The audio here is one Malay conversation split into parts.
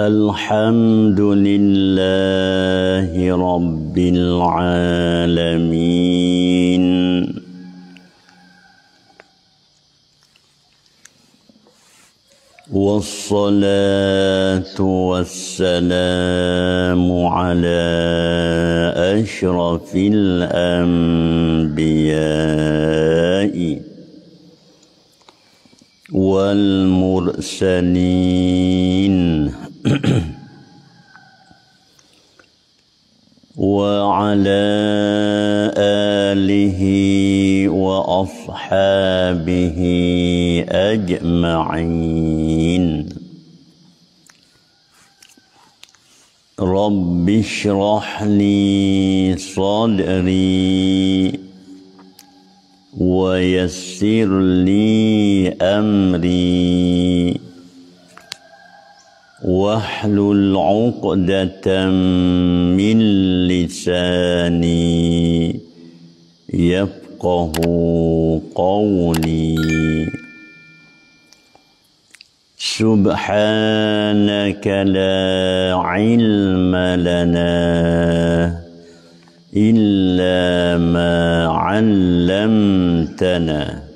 الحمد لله رب العالمين والصلاة والسلام على أشرف الأنبياء والمرسلين وعلى آله وأصحابه أجمعين رب اشرح لي صدري ويسر لي أمري واحلل عقدة من لساني يفقه قولي سبحانك لا علم لنا إلا ما علمتنا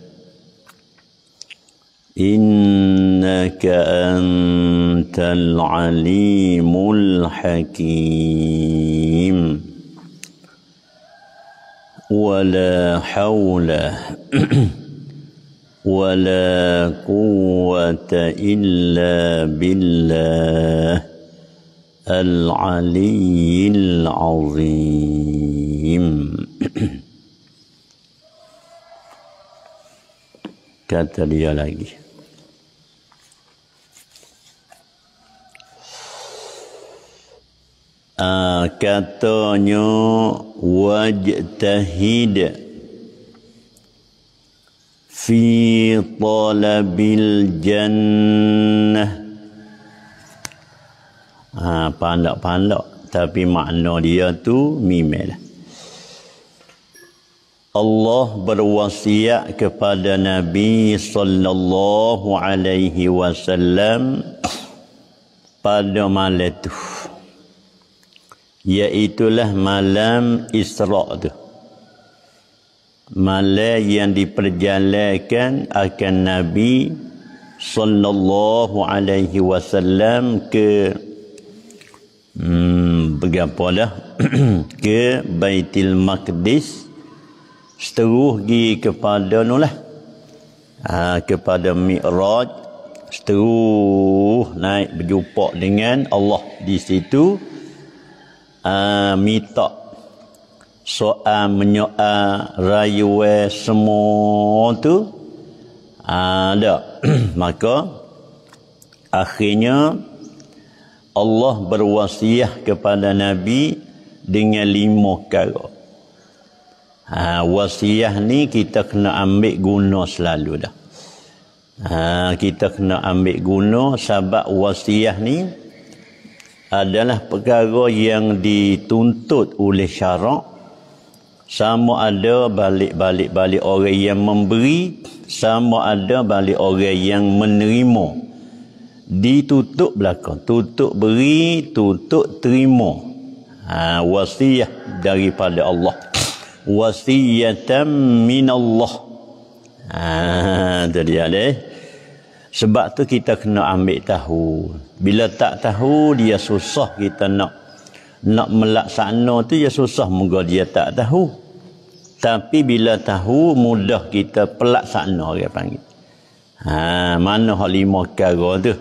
إنك أنت العليم الحكيم ولا حول ولا قوة إلا بالله العلي العظيم kata dia lagi uh, katanya wajtahid fi talabil jannah ha, palak-palak tapi makna dia tu mimel Allah berwasiat kepada Nabi sallallahu alaihi wasallam pada malam itu Iaitulah malam Isra' tu. Malam yang diperjalankan akan Nabi sallallahu alaihi wasallam ke hmm, berapa lah ke baitil Maqdis seteruh pergi kepada nu lah ha, kepada Mi'raj seteruh naik berjumpa dengan Allah di situ uh, soa menyoa menyoal semua tu ah, ada maka akhirnya Allah berwasiat kepada Nabi dengan lima perkara. Ha, ah, wasiat ni kita kena ambil guna selalu dah. Ha, kita kena ambil guna sebab wasiat ni adalah perkara yang dituntut oleh syarak sama ada balik-balik-balik orang yang memberi sama ada balik orang yang menerima ditutup belakang tutup beri tutup terima ha, wasiyah daripada Allah wasiyatan min Allah ha, jadi ada sebab tu kita kena ambil tahu. Bila tak tahu dia susah kita nak nak melaksana tu dia susah moga dia tak tahu. Tapi bila tahu mudah kita pelaksana dia panggil. Ha, mana hak lima kara tu?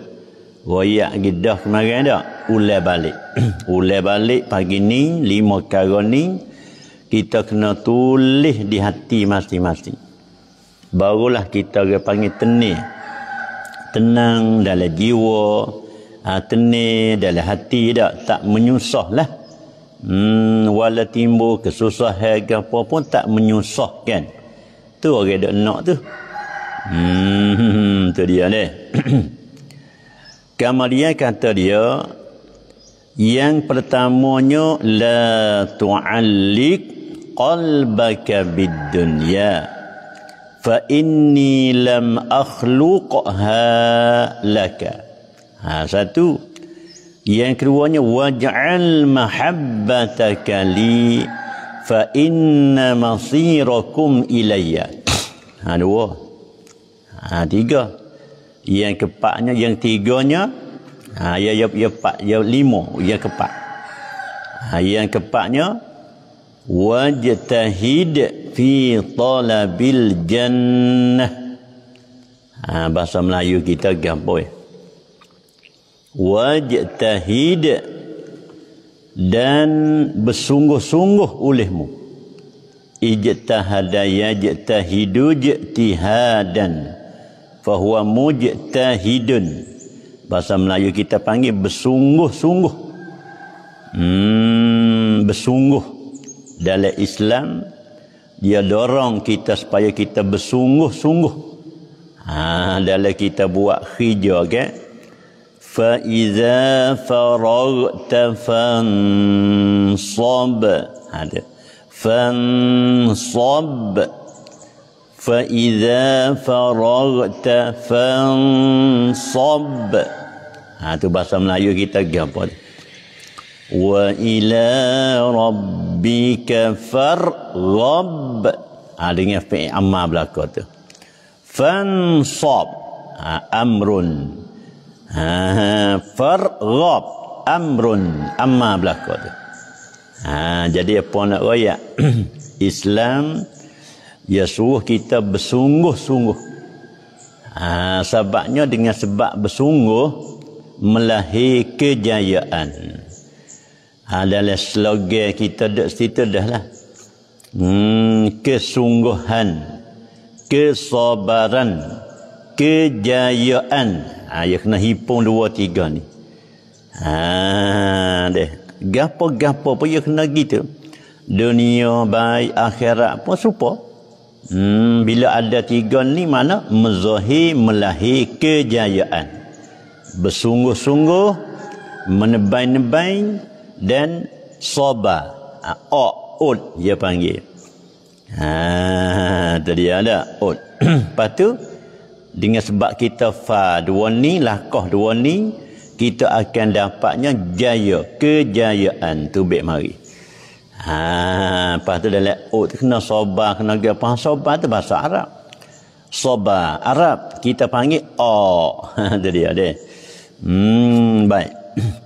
Royak gedah kemarin tak? Ulai balik. Ulai balik pagi ni, lima kara ni, kita kena tulis di hati masing-masing. Barulah kita dia panggil tenis tenang dalam jiwa ha, ah, tenang dalam hati tak tak menyusah lah hmm, wala timbul kesusahan ke apa pun tak menyusahkan tu orang okay, dok nak tu hmm, tu dia ni Kamalia kata dia yang pertamanya la tu'allik qalbaka bid dunya fa inni lam akhluqha laka ha satu yang keduanya waj'al mahabbataka li fa inna masirakum ilayya ha dua ha tiga yang keempatnya yang tiganya ha ya ya ya empat ya lima yang keempat ha yang keempatnya wajtahid fi talabil jannah. Ha, bahasa Melayu kita gampang. Ya? Wajtahid dan bersungguh-sungguh olehmu. Ijtahada yajtahidu jtihadan. Fahuwa mujtahidun. Bahasa Melayu kita panggil bersungguh-sungguh. Hmm, bersungguh dalam Islam dia dorong kita supaya kita bersungguh-sungguh ha, dalam kita buat hijau ke fa iza faragta fansab ada ha, fansab fa iza faragta fansab ha tu bahasa Melayu kita gapo tu وإلى Rabbika, فارغب ha, dengan fi'i amma berlaku tu fansob ha, amrun ha, farghab amrun amma berlaku tu ha, jadi apa nak royak Islam ya suruh kita bersungguh-sungguh ha, sebabnya dengan sebab bersungguh melahir kejayaan Ha, adalah slogan kita dah situ dah lah. Hmm, kesungguhan, kesabaran, kejayaan. Ha, ya kena hipung dua tiga ni. Ha, deh. Gapo-gapo pun ya kena gitu. Dunia baik, akhirat pun supa. Hmm, bila ada tiga ni mana? Mezahi melahi kejayaan. Bersungguh-sungguh, menebai-nebai, dan soba ah, o ud, dia panggil ha tadi ada ud. lepas tu dengan sebab kita fa dua ni lakah dua ni kita akan dapatnya jaya kejayaan tu baik mari ha lepas tu dalam ut kena soba kena dia paham soba tu bahasa arab soba arab kita panggil o tadi ada hmm baik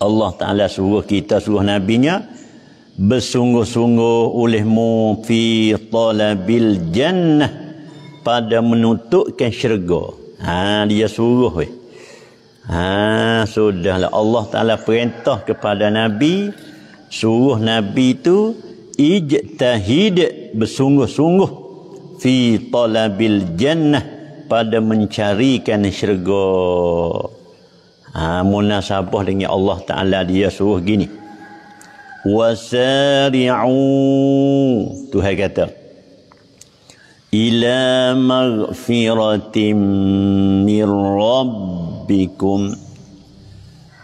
Allah Ta'ala suruh kita, suruh Nabi-Nya, bersungguh-sungguh olehmu fi talabil jannah pada menuntutkan syurga. Ha, dia suruh. Weh. Ha, sudahlah. Allah Ta'ala perintah kepada Nabi, suruh Nabi itu ijtahid bersungguh-sungguh fi talabil jannah pada mencarikan syurga. ha, munasabah dengan Allah Ta'ala dia suruh gini wasari'u Tuhan kata ila maghfiratim min rabbikum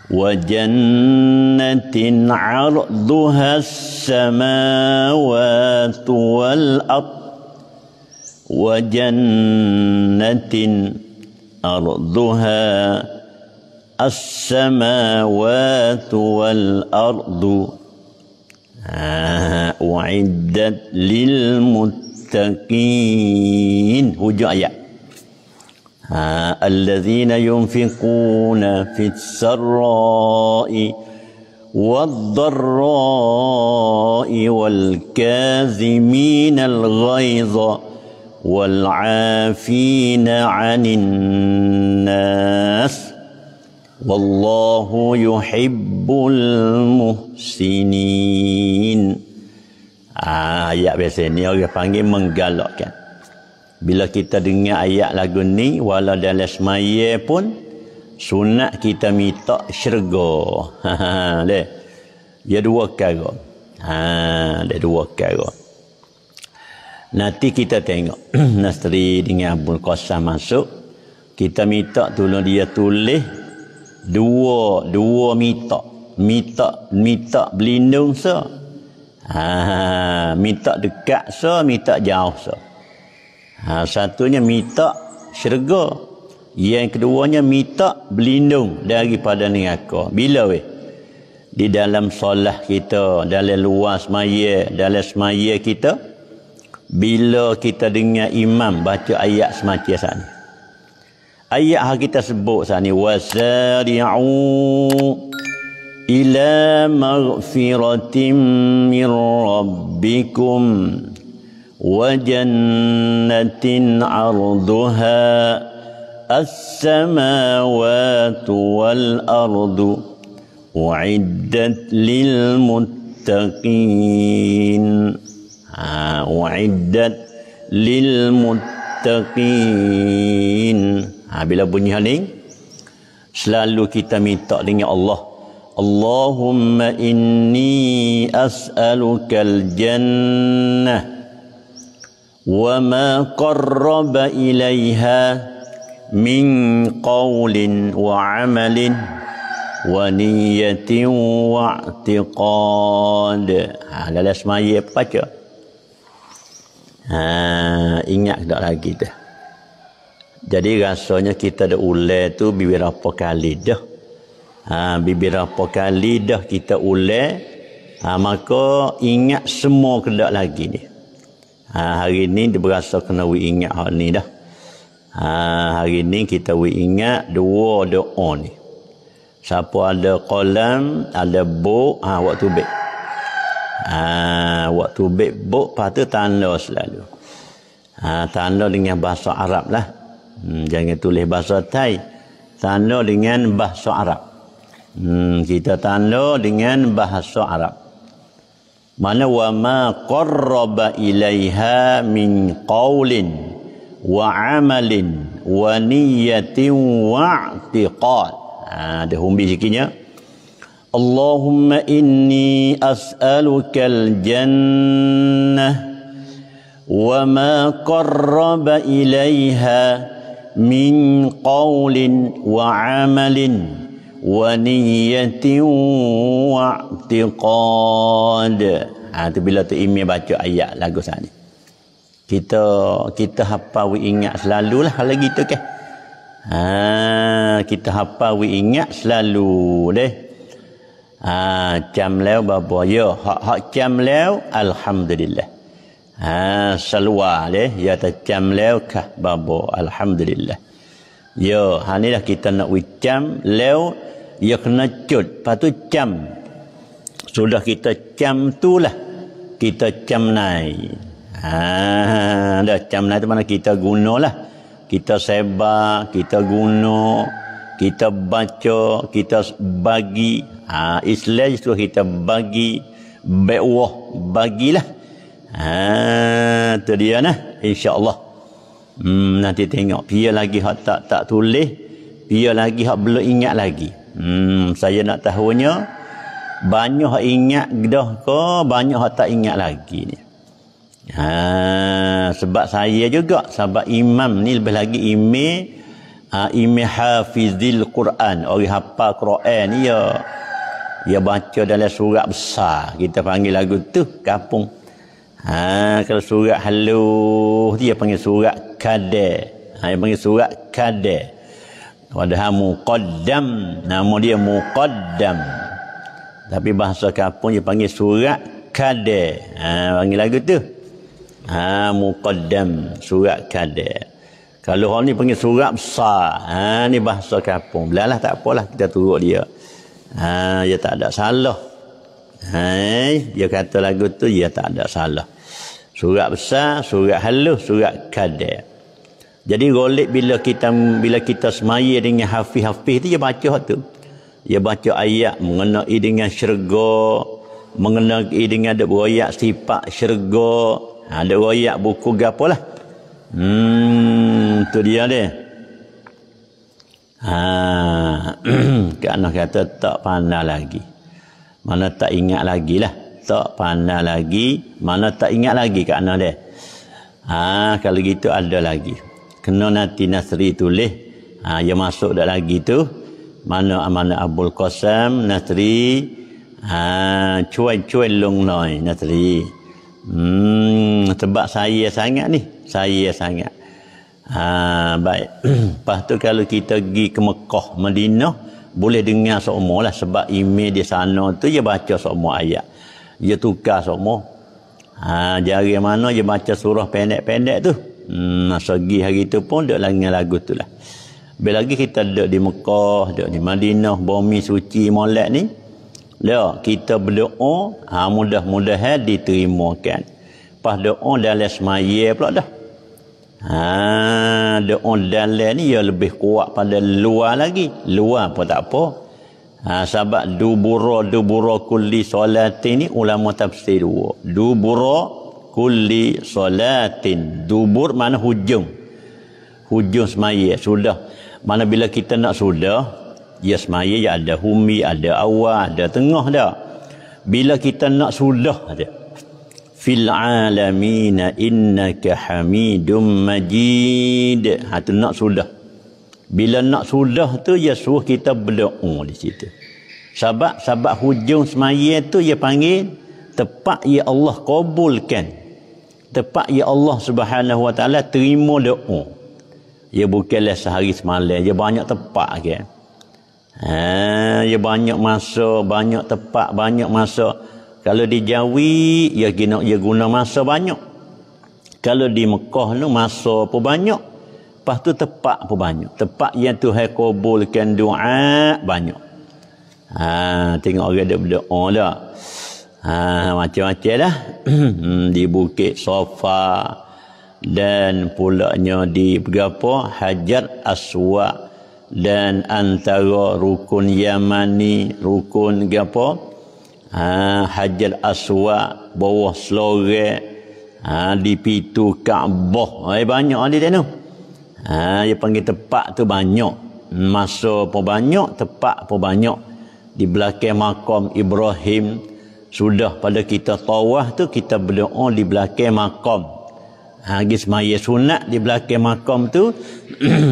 wa jannatin 'arduha as-samawati wal ard wa jannatin 'arduha السماوات والأرض آه، أعدت للمتقين هجاء آية. آه، الذين ينفقون في السراء والضراء والكاذمين الغيظ والعافين عن الناس والله يحب Muhsinin ah, ayat biasa ni orang panggil menggalakkan bila kita dengar ayat lagu ni wala dalam semaya pun sunat kita minta syurga ha, ha, ha le ya dua kali ha le dua kali nanti kita tengok nasri dengan abul qasam masuk kita minta tolong dia tulis dua dua minta minta minta berlindung sa ha minta dekat sa minta jauh sa ha satunya minta syurga yang keduanya minta berlindung daripada neraka bila we di dalam solat kita dalam luas maya dalam semaya kita bila kita dengar imam baca ayat semacam ini Ayat yang kita sebut saat ni wasari'u ila maghfiratim min rabbikum wa jannatin 'arduha السماوات والأرض وعدت للمتقين وعدت للمتقين Ha, bila bunyi haling, selalu kita minta dengan Allah. Allahumma inni as'aluka al-jannah wa ma qarraba ilaiha min qawlin wa amalin wa niyatin wa i'tiqad. Ha, lalas maya baca. Ha, ingat tak lagi dah. Jadi rasanya kita ada ulai tu bibir apa kali dah. Ha, bibir apa kali dah kita ulai. Ha, maka ingat semua kena lagi ni. Ha, hari ni dia berasa kena we ingat hal ni dah. Ha, hari ni kita we ingat dua doa ni. Siapa ada kolam, ada buk, ha, waktu baik. Ha, waktu baik buk, patut tu tanda selalu. Ha, tanda dengan bahasa Arab lah. Hmm, jangan tulis bahasa Thai. Tanda dengan bahasa Arab. Hmm, kita tanda dengan bahasa Arab. Mana wa ma qarraba ilaiha min qawlin wa amalin wa niyatin wa i'tiqad. Ha, ada humbi sikitnya. Allahumma inni as'aluka al-jannah wa ma qarraba ilaiha min qawlin wa amalin wa niyatin wa i'tiqad. Ha, tu bila tu imi baca ayat lagu saat ni. Kita kita hafal wi ingat selalulah kalau gitu ke. Ha, kita hafal wi ingat selalu deh. Ah jam lew babo yo. Ya, hak jam lew alhamdulillah ha seluar eh? le ya tacam lew kah babo alhamdulillah yo ha ni kita nak ucam lew ya kena cut patu cam sudah kita cam tulah kita cam nai ha dah cam nai tu mana kita gunalah kita sebar kita guno, kita baca kita bagi ha islah itu kita bagi bewah bagilah Ha tu dia nah insyaallah. Hmm nanti tengok pia lagi hak tak tak tulis, pia lagi hak belum ingat lagi. Hmm saya nak tahunya banyak hak ingat dah ke banyak hak tak ingat lagi ni. Ha sebab saya juga sebab imam ni lebih lagi ime ha, ime hafizil Quran, orang hafal Quran ya. Dia baca dalam surat besar. Kita panggil lagu tu kampung. Ha, kalau surat haluh dia panggil surat kade. Ha, dia panggil surat kade. Padahal muqaddam. Nama dia muqaddam. Tapi bahasa kapung dia panggil surat kade. Ha, panggil lagu tu. Ha, muqaddam. Surat kade. Kalau orang ni panggil surat besar. Ha, ni bahasa kapung. Belalah tak apalah kita turut dia. Ha, dia tak ada salah. Ha, dia kata lagu tu dia tak ada salah surat besar surat halus surat kadar jadi golik bila kita bila kita semai dengan hafiz-hafiz tu dia baca tu. Dia baca ayat mengenai dengan syurga, mengenai dengan ada royak sifat syurga, ha, ada royak buku gapo lah. Hmm, tu dia dia. Ha, kan kata tak pandai lagi. Mana tak ingat lagi lah tak pandai lagi mana tak ingat lagi ke mana dia ha, kalau gitu ada lagi kena nanti Nasri tulis ha, yang masuk dah lagi tu mana amana Abdul Qasim Nasri ha, cuai-cuai long noi Nasri hmm, sebab saya sangat ni saya sangat ha, baik lepas tu kalau kita pergi ke Mekah Madinah boleh dengar seumur lah sebab email di sana tu dia baca seumur ayat dia tukar semua. Ha, jari mana dia baca surah pendek-pendek tu. Hmm, segi hari tu pun dia lagi lagu tu lah. Lebih lagi kita duduk di Mekah, duduk di Madinah, bumi suci, molek ni. Dia, kita berdoa, ha, mudah diterima kan? Lepas doa dalam semaya pula dah. Ha, doa dalam ni ya lebih kuat pada luar lagi. Luar pun tak apa. Ha, sebab dubura dubura kulli solatin ni ulama tafsir dua. Dubura kulli solatin. Dubur mana hujung. Hujung semaya sudah. Mana bila kita nak sudah, ya semaya ya ada humi, ada awal, ada tengah dah. Bila kita nak sudah ada Fil alamin innaka hamidum majid. Ha nak sudah. Bila nak sudah tu ya suruh kita berdoa di situ. Sebab-sebab hujung semaya tu dia panggil tepat ya Allah kabulkan. Tepat ya Allah Subhanahu Wa Taala terima doa. Ya bukanlah sehari semalam, dia ya, banyak tepat ke. Ha, dia ya, banyak masa, banyak tepat, banyak masa. Kalau di Jawi, ya guna ya guna masa banyak. Kalau di Mekah tu masa pun banyak. Lepas tu tepat pun banyak. Tepat yang Tuhan kabulkan doa banyak. Ha, tengok orang dia berdoa dah. Ha, macam-macam lah hmm, di Bukit Sofa. Dan pulaknya di berapa? Hajar Aswa. Dan antara rukun Yamani, rukun apa? Ha, Hajar Aswa, bawah selorek. Ha, di pintu Kaabah. Eh, banyak ni lah tak Ha, dia panggil tepat tu banyak. Masa pun banyak, tepat pun banyak di belakang makam Ibrahim sudah pada kita tawaf tu kita berdoa di belakang makam ha gi semaya sunat di belakang makam tu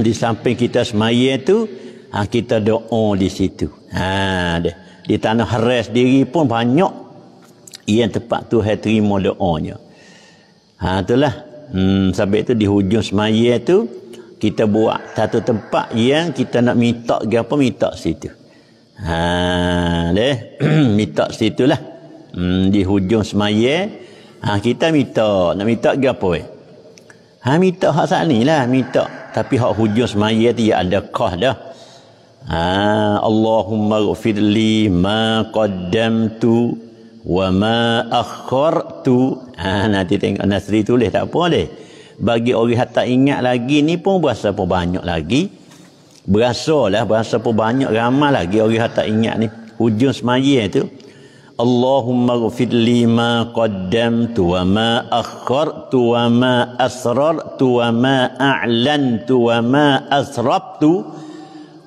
di samping kita semaya tu ha kita doa di situ ha de. di tanah haras diri pun banyak yang tempat tu hai terima doanya ha itulah hmm sampai tu di hujung semaya tu kita buat satu tempat yang kita nak minta ke apa minta situ Ha, deh. minta situlah. Hmm, di hujung semaya. Ha, kita minta. Nak minta ke apa? Eh? Ha, minta hak saat ni lah. Minta. Tapi hak hujung semaya tu ya ada kah dah. Ha, Allahumma gufir li ma qaddamtu wa ma akhartu. Ha, nanti tengok nasri tulis tak apa deh. Bagi orang yang tak ingat lagi ni pun berasa pun banyak lagi berasa lah berasa pun banyak ramal lagi orang yang tak ingat ni hujung semaya tu Allahumma gfir li ma qaddamtu wa ma tu wa ma asrar tu wa ma tu wa ma asrab tu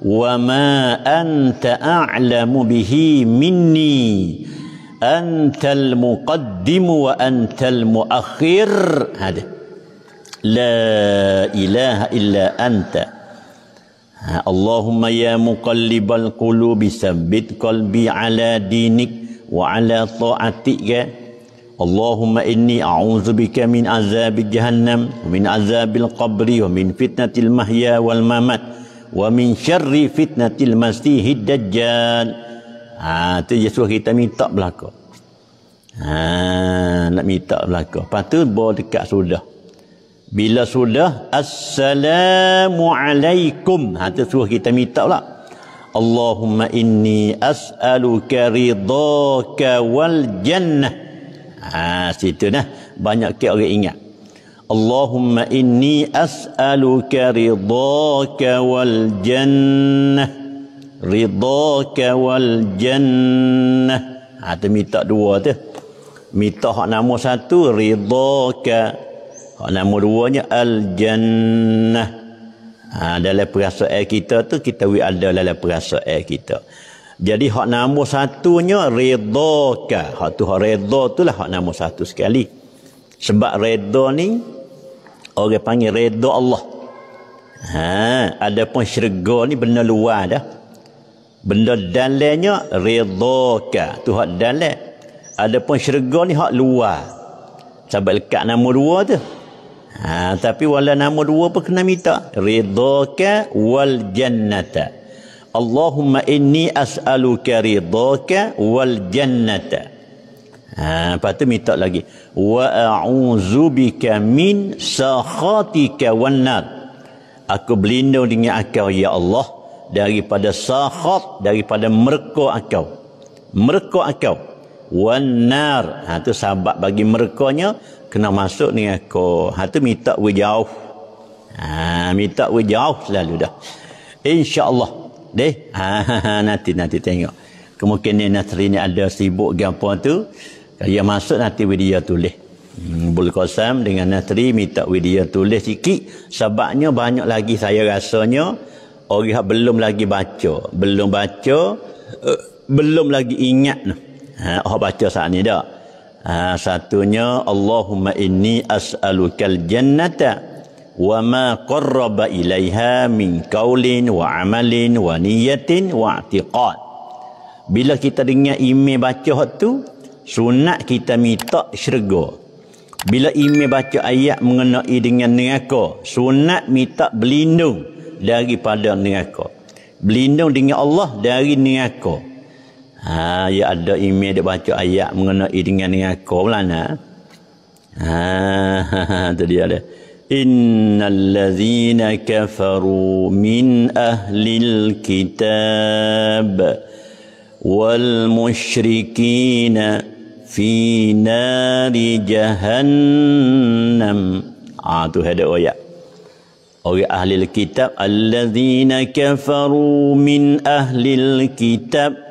wa ma anta a'lamu bihi minni antal muqaddimu wa antal muakhir hada la ilaha illa anta Allahumma ya muqallibal qulubi sabbit qalbi ala dinik wa ala ta'atika ya. Allahumma inni a'udzubika min azab jahannam wa min azab al-qabri wa min fitnatil mahya wal mamat wa min syarri fitnatil masihid dajjal ha tu Yesus kita minta belaka ha nak minta belaka patut bawa dekat sudah bila sudah assalamu alaikum hantu suruh kita minta pula Allahumma inni as'aluka ridhaka wal jannah ha situ nah banyak ke orang ingat Allahumma inni as'aluka ridhaka wal jannah ridhaka wal jannah ha tu minta dua tu minta hak nama satu ridhaka Nama duanya Al-Jannah. Ha, dalam perasaan kita tu kita we ada dalam perasaan kita. Jadi hak nama satunya redoka. Hak tu hak redo itulah hak nama satu sekali. Sebab redo ni orang panggil redo Allah. Ha, ada pun syurga ni benda luar dah. Benda dalamnya redoka. Tu hak dalam. Ada pun syurga ni hak luar. Sebab lekat nama dua tu. Ha, tapi wala nama dua pun kena minta. Ridhaka wal jannata. Allahumma inni as'aluka ridhaka wal jannata. Ha, lepas tu minta lagi. Wa a'udzubika min sakhatika wan nar. Aku berlindung dengan akal ya Allah daripada sakhat daripada merka akal. Merka akal wanar ha tu sahabat bagi merekanya kena masuk ni aku ha tu minta we jauh ha minta we jauh selalu dah insyaallah deh ha, ha, ha nanti nanti tengok kemungkinan Nasri ni ada sibuk ke apa tu dia masuk nanti dia tulis hmm, Bul Qasam dengan Nasri minta dia tulis sikit sebabnya banyak lagi saya rasanya orang belum lagi baca belum baca uh, belum lagi ingat noh Ha, oh baca saat ni dah. Ha, satunya Allahumma inni as'alukal jannata wa ma qarraba ilaiha min qawlin wa amalin wa niyatin wa i'tiqad. Bila kita dengar imam baca hak tu, sunat kita minta syurga. Bila ime baca ayat mengenai dengan neraka, sunat minta berlindung daripada neraka. Berlindung dengan Allah dari neraka. Ha, ya ada email dia baca ayat mengenai dengan dengan aku pula nak. Ha, tu dia dia. Innal ladhina kafaru min ahli alkitab, wal musyrikin fi nari jahannam. Ah ha, tu ada ayat. Orang ahli alkitab. alladhina kafaru min ahli alkitab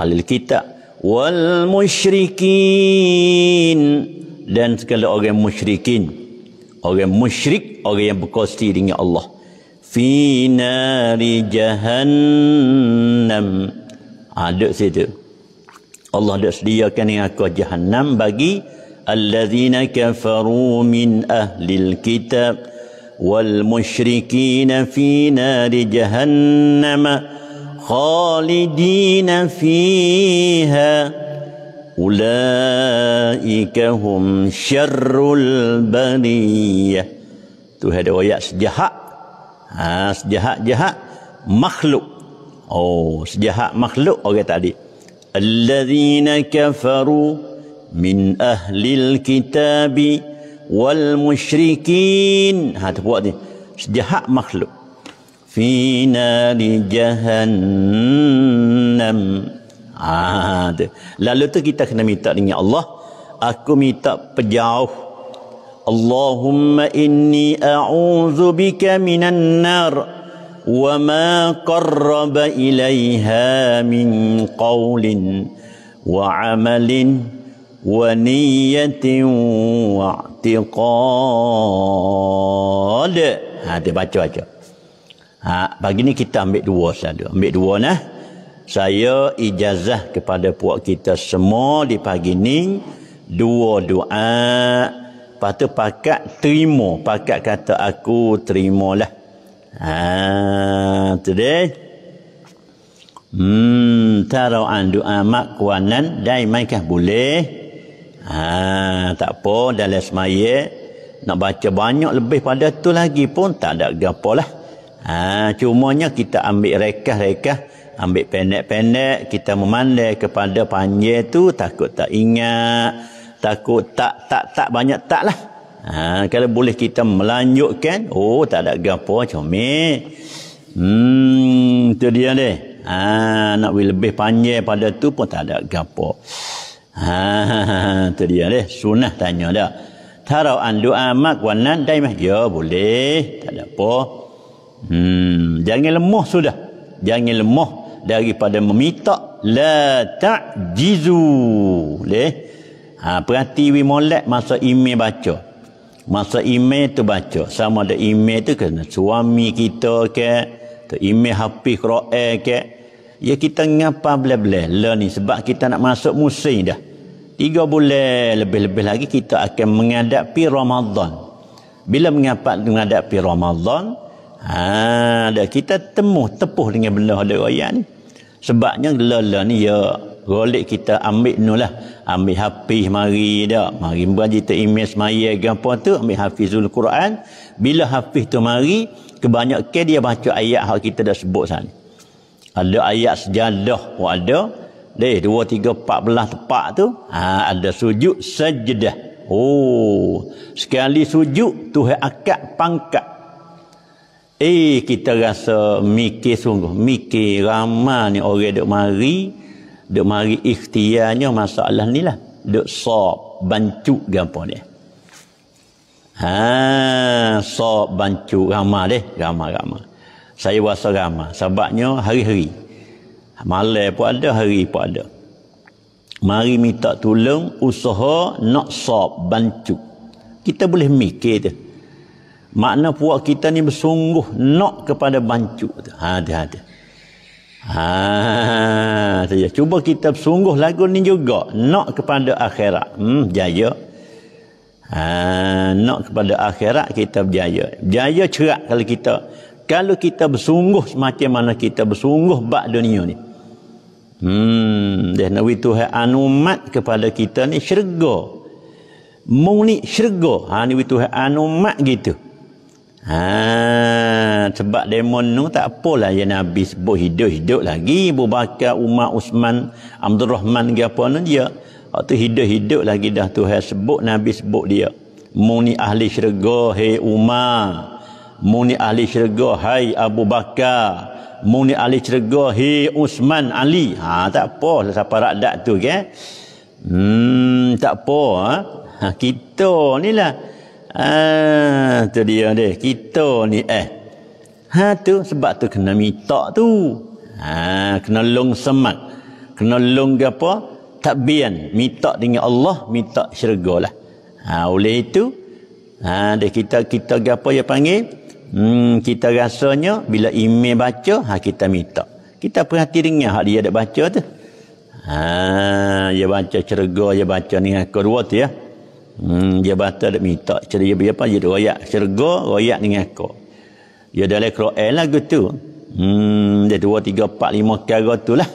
ahli kitab wal musyrikin dan segala orang musyrikin orang musyrik orang yang berkosti dengan Allah fi nari jahannam ada ha, situ Allah dah sediakan yang aku jahannam bagi alladzina kafaru min ahlil kitab wal musyrikin fi nari jahannama خالدين فيها أولئك هم شر البرية tu ada ayat sejahat ha sejahat-jahat makhluk oh sejahat makhluk orang tadi alladzina kafaru min ahlil kitabi wal musyrikin ha buat ni sejahat makhluk في نار جهنم عاد lalu tu kita kena minta dengan ya Allah aku minta pejauh Allahumma inni a'udzu bika minan nar wa ma qarraba ilaiha min qawlin wa amalin wa niyatin wa i'tiqad ha dia baca baca Ha, bagi ni kita ambil dua saja. Ambil dua nah. Saya ijazah kepada puak kita semua di pagi ni dua doa. Patut pakat terima, pakat kata aku terimalah. Ha, today. Hmm, tarawan doa kuanan, dai maikah boleh. Ha, tak apa dalam semaya nak baca banyak lebih pada tu lagi pun tak ada gapalah. Ha, cumanya kita ambil rekah-rekah, ambil pendek-pendek, kita memandai kepada panjang tu takut tak ingat, takut tak tak tak banyak tak lah. Ha, kalau boleh kita melanjutkan, oh tak ada gapo comel. Hmm, itu dia deh. Ha, nak lebih panjang pada tu pun tak ada gapo. Ha, itu dia deh. Sunnah tanya dah. Tarau andu mak wanan daimah. Ya boleh, tak ada apa. Hmm, jangan lemah sudah. Jangan lemah daripada meminta la ta'jizu. Leh. Ha, perhati we molek masa email baca. Masa email tu baca. Sama ada email tu kena suami kita ke. Tu email hapi kera'a ke. Ya kita ngapa bila belah? Le lah ni sebab kita nak masuk musim dah. Tiga bulan lebih-lebih lagi kita akan menghadapi Ramadan. Bila menghadapi Ramadan, Ha, ada kita temu tepuh dengan benda ada royak ni. Sebabnya lala ni ya golik kita ambil nulah. Ambil hafiz mari dak. Mari mengaji tak imej semaya gapo tu ambil hafizul Quran. Bila hafiz tu mari, kebanyakan dia baca ayat hak kita dah sebut sana. Ada ayat sejadah pun ada. Leh 2 3 14 tepat tu, ha, ada sujud sajdah. Oh, sekali sujud Tuhan akak pangkat Eh, kita rasa mikir sungguh. Mikir ramah ni orang duk mari. Duk mari ikhtiarnya masalah ni lah. Duk sob bancuk gampu ni. Ha, sop, bancuk, ramah deh. Ramah, ramah. Saya rasa ramah. Sebabnya hari-hari. Malai pun ada, hari pun ada. Mari minta tolong usaha nak sob bancuk. Kita boleh mikir dia makna puak kita ni bersungguh nak kepada bancu ha dia ada ha saja cuba kita bersungguh lagu ni juga nak kepada akhirat hmm jaya ha nak kepada akhirat kita berjaya jaya cerak kalau kita kalau kita bersungguh macam mana kita bersungguh bak dunia ni hmm dia nak itu anumat kepada kita ni syurga mung ni syurga ha ni itu anumat gitu Ha, sebab demon tu tak apalah ya Nabi sebut hidup-hidup lagi. Abu Bakar, Umar, Usman, Abdul Rahman ke apa ni dia. Waktu hidup-hidup lagi dah Tuhan sebut, Nabi sebut dia. Muni ahli syurga, hei Umar. Muni ahli syurga, hai Abu Bakar. Muni ahli syurga, hei Usman Ali. Ha, tak apa, siapa rakdat tu ke? Okay? Hmm, tak apa. Ha? Ha, kita ni lah. Ah, tu dia dia. Kita ni eh. Ha tu sebab tu kena minta tu. Ha kena long semak, Kena long apa? Takbian, minta dengan Allah, minta syurgalah. Ha oleh itu ha dia kita kita apa yang panggil? Hmm kita rasanya bila email baca ha kita minta. Kita perhati dengar hak dia dak baca tu. Ha dia baca syurga, dia baca ni aku dua ya. Ha. Hmm, dia bata dak minta cerita dia apa dia royak syurga royak dengan aku. Dia dalam Quran lagu tu. Hmm dia dua tiga empat lima kira tu lah.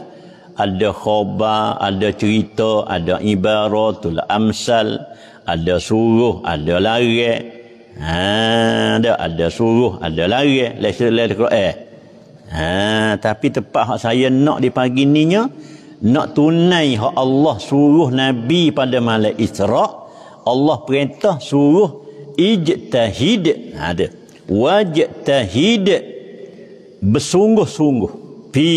Ada khabar, ada cerita, ada ibarat tulah, amsal, ada suruh, ada larat. Ha, ada ada suruh, ada larat lesel le Quran. Ha, tapi tepat hak saya nak di pagi ninya nak tunai hak Allah suruh Nabi pada malam Isra' Allah perintah suruh ijtahid ha, ada wajtahid bersungguh-sungguh fi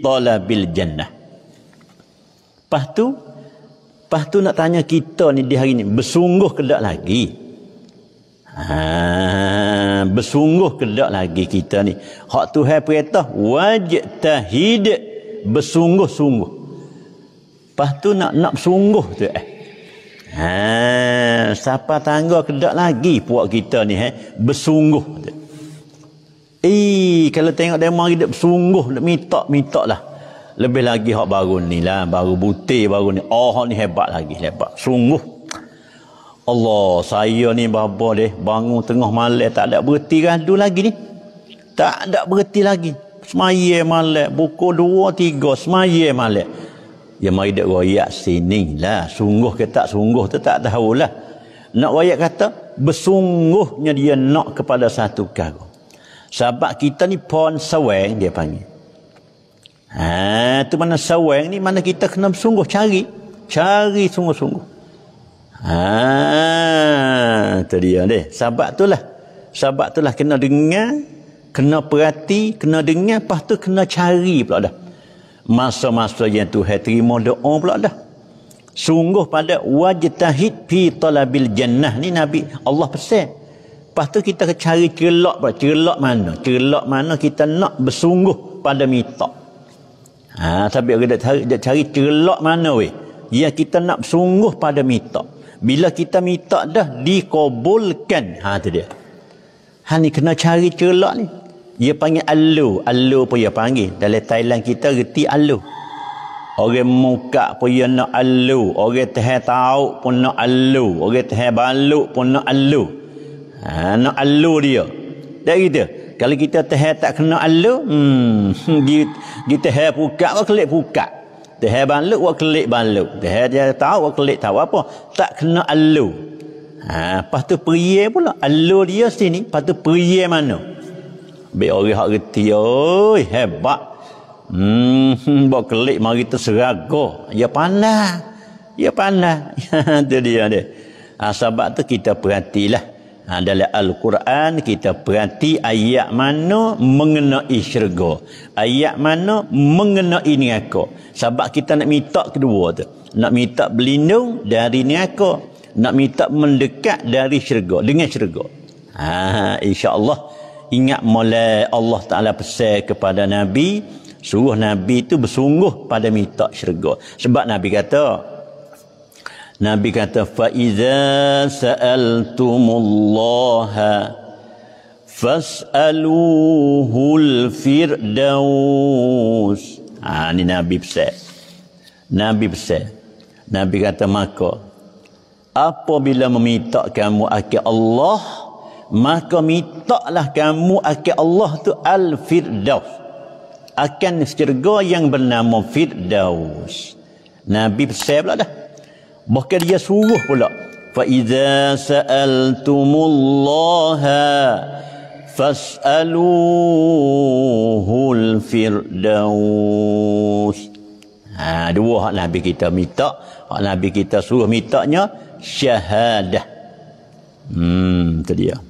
talabil jannah lepas tu lepas tu nak tanya kita ni di hari ni bersungguh ke tak lagi ha, bersungguh ke tak lagi kita ni hak Tuhan perintah wajtahid bersungguh-sungguh lepas tu nak nak bersungguh tu eh Ha, siapa tangga kedak lagi puak kita ni eh? bersungguh. Eh, kalau tengok dia mari dia bersungguh nak minta minta lah. Lebih lagi hak baru ni lah, baru butir baru ni. Oh, hak ni hebat lagi, hebat. Sungguh. Allah, saya ni baba deh bangun tengah malam tak ada berhenti gaduh lagi ni. Tak ada berhenti lagi. Semaya malam, buku dua, tiga, semaya malam yang mari dia wayak sini lah sungguh ke tak sungguh tu tak tahulah nak wayak kata bersungguhnya dia nak kepada satu kau sebab kita ni pon seweng dia panggil ha, tu mana seweng ni mana kita kena bersungguh cari cari sungguh-sungguh ha, tu dia deh. sebab tu lah sebab tu lah kena dengar kena perhati kena dengar lepas tu kena cari pula dah masa-masa yang tu hati terima doa pula dah sungguh pada wajtahid fi talabil jannah ni nabi Allah pesan lepas tu kita cari celak pula celak mana celak mana kita nak bersungguh pada minta ha tapi kita cari dia cari celak mana we? yang kita nak bersungguh pada minta bila kita minta dah dikabulkan ha tu dia Ha ni kena cari celak ni. Dia panggil alu. Alu pun dia panggil. Dalam Thailand kita reti alu. Orang muka pun dia nak alu. Orang teh tau pun nak alu. Orang tahan baluk pun nak alu. Ha, nak alu dia. Dari kita. Kalau kita tahan tak kena alu, hmm, dia, dia teh buka, dia kelip buka. tahan baluk, dia kelip baluk. Teh dia tau, dia kelip tau apa. Tak kena alu. Ha, lepas tu periye pula. Alu dia sini. Lepas tu periye mana? Biar orang yang reti, oi, hebat. Hmm, hmm buat kelik mari terseragoh. Ya panah. Ya panah. Itu dia dia. Ha, sebab tu kita perhatilah. Ha, dalam Al-Quran kita perhati ayat mana mengenai syurga. Ayat mana mengenai niaka. Sebab kita nak minta kedua tu. Nak minta berlindung dari niaka. Nak minta mendekat dari syurga. Dengan syurga. Ha, InsyaAllah. Allah ingat mula Allah Ta'ala pesan kepada Nabi suruh Nabi itu bersungguh pada minta syurga sebab Nabi kata Nabi kata fa iza sa'altumullaha fas'aluhul firdaus ha, ini Nabi pesan Nabi pesan Nabi kata maka apabila meminta kamu akhir Allah maka mintalah kamu akan Allah tu al-firdaus akan syurga yang bernama firdaus nabi pesan pula dah bahkan dia suruh pula fa iza sa'altumullaha fas'aluhu al-firdaus ha dua hak nabi kita minta hak nabi kita suruh mintanya syahadah hmm tu dia ya.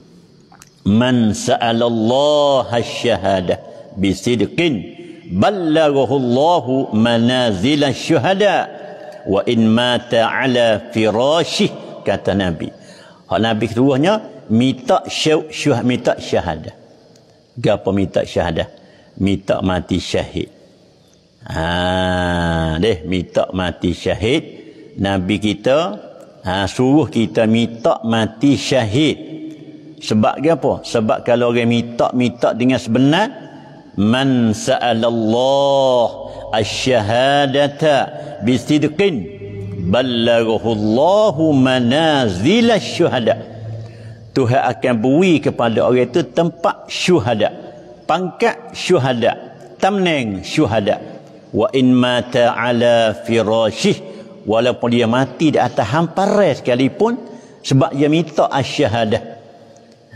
Man sa'alallaha syahadah bisidqin ballaghahu Allahu manazila syuhada wa in mata ala firashi kata nabi hak nabi keduanya minta syuh minta syahadah gapo minta syahadah minta mati syahid ha deh minta mati syahid nabi kita ha suruh kita minta mati syahid sebab dia apa? Sebab kalau orang minta-minta dengan sebenar, man sa'alallah asyhadata bisidqin ballaghahu Allahu manazilash syuhada. Tuhan akan beri kepada orang itu tempat syuhada, pangkat syuhada, tamneng syuhada. Wa in mata ala firashih walaupun dia mati di atas hamparan sekalipun sebab dia minta asyhadah. As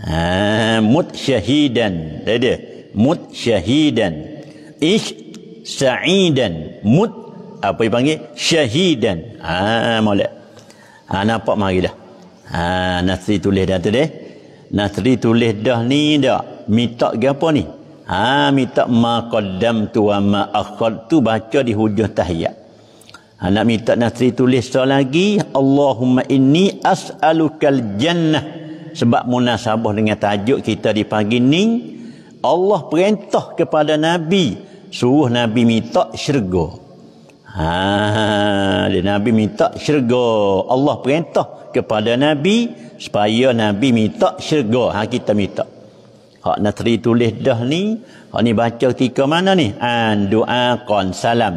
ha, ah, mut syahidan dia dia mut syahidan ish sa'idan mut apa dia panggil syahidan ha ah, molek ha ah, nampak mari dah ha nasri tulis dah tu deh nasri tulis dah ni dah minta ke apa ni ha minta ma qaddam tu wa ma akhad tu baca di hujah tahiyat ha nak minta nasri tulis sekali lagi Allahumma inni as'alukal jannah sebab munasabah dengan tajuk kita di pagi ni Allah perintah kepada Nabi suruh Nabi minta syurga ha, dia Nabi minta syurga Allah perintah kepada Nabi supaya Nabi minta syurga ha, kita minta Hak nak tulis dah ni. Hak ni baca ketika mana ni? An doa kon salam.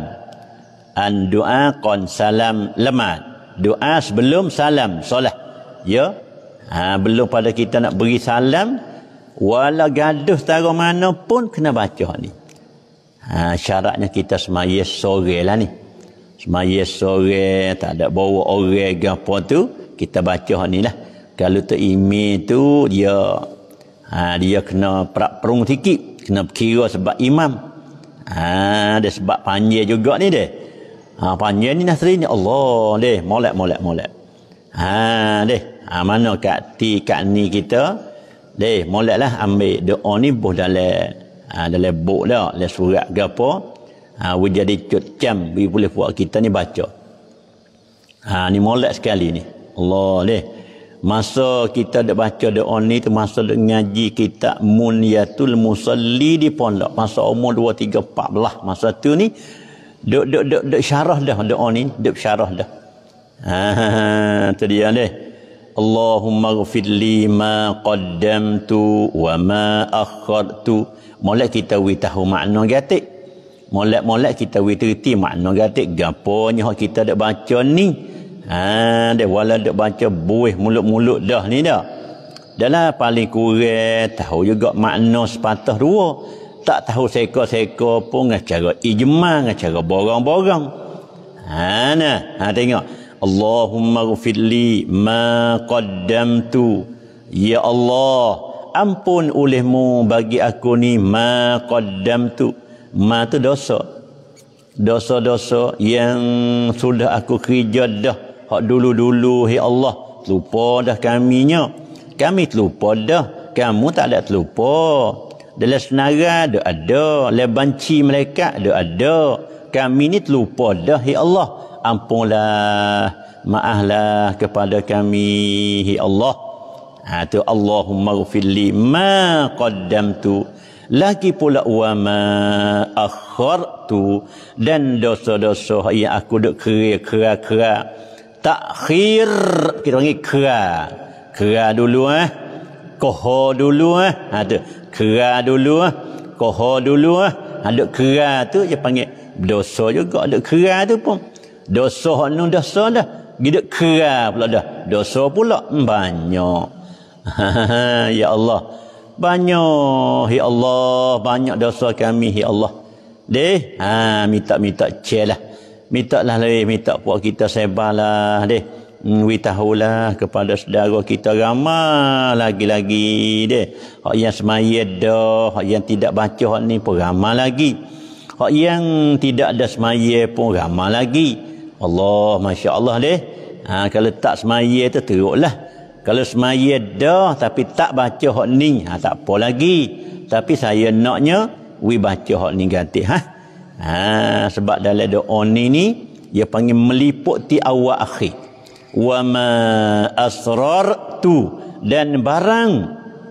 An doa kon salam lemat. Doa sebelum salam. Salah. Ya? Yeah? Ha, belum pada kita nak beri salam. Walau gaduh tarah mana pun kena baca ni. Ha, syaratnya kita semaya sore lah ni. Semaya sore, tak ada bawa orang ke apa tu. Kita baca ni lah. Kalau tu imi tu, dia ha, dia kena perak perung sikit. Kena kira sebab imam. Ha, ada sebab panjir juga ni deh. Ha, panjir ni nasri ni. Allah deh. Molek, molek, molek. Ha, deh ha, mana kat ti kat ni kita deh molatlah ambil doa ni boh dalam ha, dalam buk dah dalam surat ke apa ha we jadi cam we boleh buat kita ni baca ha ni molat sekali ni Allah deh masa kita dak baca doa ni tu masa dak ngaji kitab munyatul musalli di pondok masa umur 2 3 14 masa tu ni dak dak dak syarah dah doa ni dak syarah dah ha tu dia deh Allahumma ghafir li ma qaddamtu wa ma akhartu. Molek kita wi tahu makna gatik. Molek-molek kita wi terti makna gatik. Gapanya hak kita dak baca ni? Ha, dak wala dak baca buih mulut-mulut dah ni dah. Dalam paling kurang tahu juga makna sepatah dua. Tak tahu seko seko, pun dengan cara ijma, dengan cara borang-borang. Ha, nah. ha, tengok. Allahumma gfir li ma qaddamtu Ya Allah ampun olehmu bagi aku ni ma qaddamtu ma tu dosa dosa-dosa yang sudah aku kerja dah hak dulu-dulu ya Allah lupa dah kaminya kami terlupa dah kamu tak ada terlupa dalam senara ada ada dalam banci malaikat ada ada kami ni terlupa dah ya Allah ampunlah maaflah kepada kami hi Allah ha tu Allahumma ghfirli ma qaddamtu lagi pula wa ma akhartu dan dosa-dosa yang aku dok kira-kira takhir kita panggil kira kira dulu eh koho dulu eh ha tu kira dulu eh koho dulu eh ha kira tu dia panggil dosa juga Ada kira tu pun Dosa ni dosa dah. Gidak kera pula dah. Dosa pula hmm, banyak. ya Allah. Banyak. Ya Allah. Banyak dosa kami. Ya Allah. Deh. Ha, minta-minta cek lah. Minta lah lebih. Minta buat kita sebalah. Deh. Hmm, we tahulah kepada saudara kita ramai lagi-lagi deh. Hak yang semaya dah, hak yang tidak baca hak ni pun ramai lagi. Hak yang tidak ada semaya pun ramai lagi. Allah Masya Allah deh. Ha, kalau tak semaya tu teruk lah kalau semaya dah tapi tak baca hak ni ha, tak apa lagi tapi saya naknya we baca hak ni ganti ha? Ha, sebab dalam doa ni ni dia panggil meliput ti awal akhir wa ma asrar tu dan barang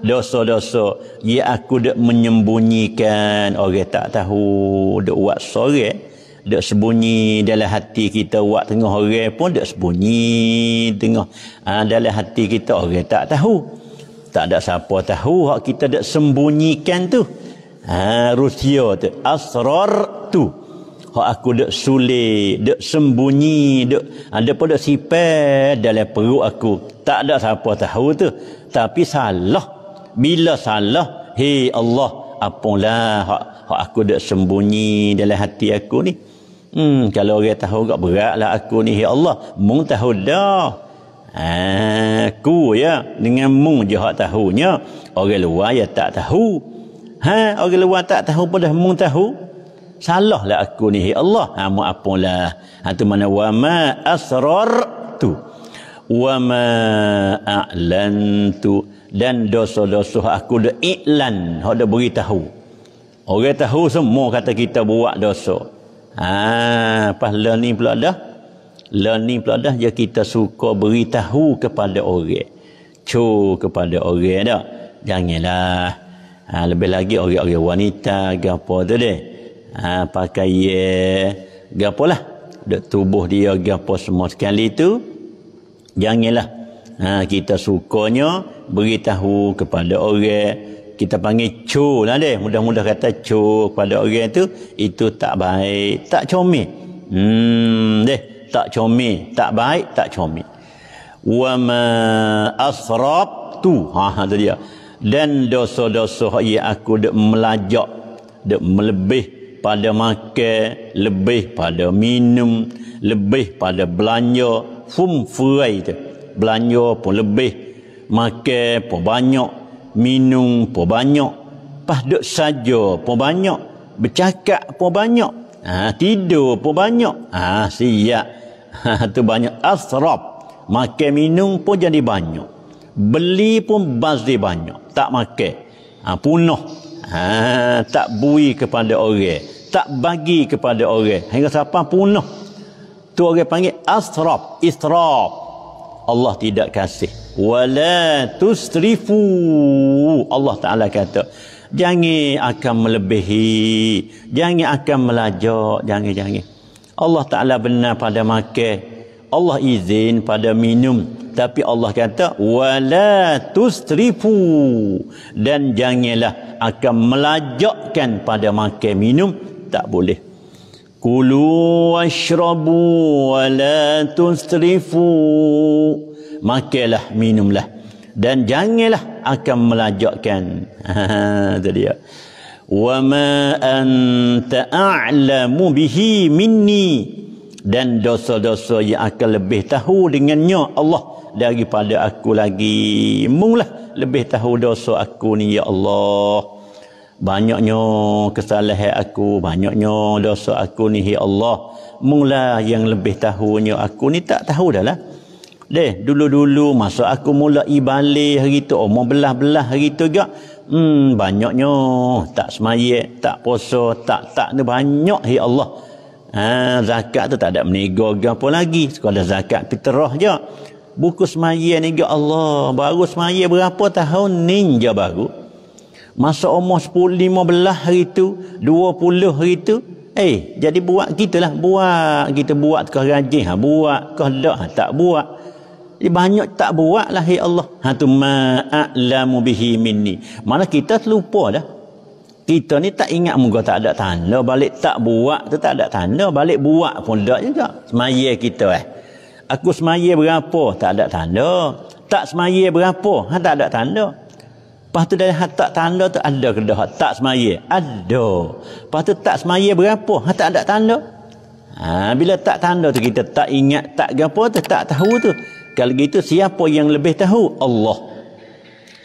dosa-dosa ya aku dek menyembunyikan orang tak tahu dah buat sorak eh dak sembunyi dalam hati kita buat tengah orang pun dak sembunyi tengah ha, dalam hati kita orang tak tahu tak ada siapa tahu hak kita dak sembunyikan tu ha rusia tu asrar tu hak aku dak sulit dak sembunyi dak ada ha, pada sipai dalam perut aku tak ada siapa tahu tu tapi salah bila salah hey Allah apalah hak, hak aku dak sembunyi dalam hati aku ni Hmm, kalau orang tahu gak beratlah aku ni ya Allah. Mung tahu dah. aku ya dengan mung je hak tahunya. Orang luar ya tak tahu. Ha, orang luar tak tahu pun dah mung tahu. Salahlah aku ni ya Allah. Ha, mu apalah. Ha tu mana wa ma asrar tu. Wa ma a'lantu dan dosa-dosa aku dah iklan, hak dah beritahu. Orang tahu semua kata kita buat dosa. Ah, ha, pahala ni pula dah. La ni pula dah je kita suka beritahu kepada orang. Cu kepada orang dah. Janganlah. Ha, lebih lagi orang-orang wanita gapo tu deh. Ha, pakai ye eh, gapolah. Dek tubuh dia gapo semua sekali tu. Janganlah. Ha, kita sukanya beritahu kepada orang kita panggil cu lah dia. Mudah-mudah kata cu kepada orang itu, itu tak baik, tak comel. Hmm, deh, tak comel, tak baik, tak comel. Wa ma asrab tu. Ha, ha, tu dia. Dan dosa-dosa yang aku dek melajak, dek melebih pada makan, lebih pada minum, lebih pada belanja, fum furai tu. Belanja pun lebih, makan pun banyak, minum pun banyak pas duduk saja pun banyak bercakap pun banyak ha, tidur pun banyak ha, siap ha, tu banyak asrab makan minum pun jadi banyak beli pun bazir banyak tak makan ha, punuh ha, tak bui kepada orang tak bagi kepada orang hingga siapa punuh tu orang panggil asrab israf Allah tidak kasih wala tusrifu Allah taala kata jangan akan melebihi jangan akan melajak jangan-jangan Allah taala benar pada makan Allah izin pada minum tapi Allah kata wala tusrifu dan janganlah akan melajakkan pada makan minum tak boleh كلوا واشربوا ولا تسرفوا makanlah minumlah dan janganlah akan melajakkan ha dia wa ma anta a'lamu bihi minni dan dosa-dosa yang akan lebih tahu dengannya Allah daripada aku lagi mulah lebih tahu dosa aku ni ya Allah banyaknya kesalahan aku banyaknya dosa aku ni ya Allah mula yang lebih tahu tahunya aku ni tak tahu dah lah deh dulu-dulu masa aku mula ibali, hari tu oh, umur belah-belah hari tu juga hmm banyaknya tak semayat tak puasa tak tak ni banyak hi Allah ha, zakat tu tak ada menego apa lagi sekolah zakat piterah je buku semayat ni ya Allah baru semayat berapa tahun ninja baru masa umur 15 hari tu 20 hari tu eh jadi buat kita lah buat kita buat kau rajin ha, buat ke tak ha, tak buat banyak tak buat lah hey ya Allah ha, tu ma'a'lamu bihi minni mana kita terlupa dah kita ni tak ingat muka tak ada tanda balik tak buat tu tak ada tanda balik buat pun tak juga semaya kita eh aku semaya berapa tak ada tanda tak semaya berapa ha, tak ada tanda Lepas tu dia hantar tanda tu ada ke dah tak semaya? Ada. Lepas tu tak semaya berapa? Ha, tak ada tanda. Ha, bila tak tanda tu kita tak ingat tak gapo tu tak tahu tu. Kalau gitu siapa yang lebih tahu? Allah.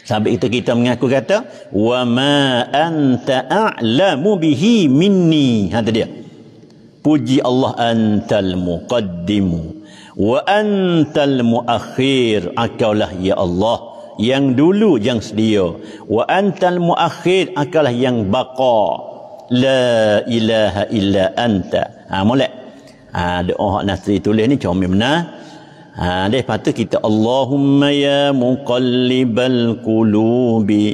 Sampai itu kita mengaku kata wa ma anta a'lamu bihi minni. Ha tu dia. Puji Allah antal muqaddimu wa antal muakhir. Akaulah ya Allah yang dulu yang sedia wa antal muakhir akalah yang baqa la ilaha illa anta ha molek ha doa nasri tulis ni comel benar ha deh patut kita allahumma ya muqallibal qulubi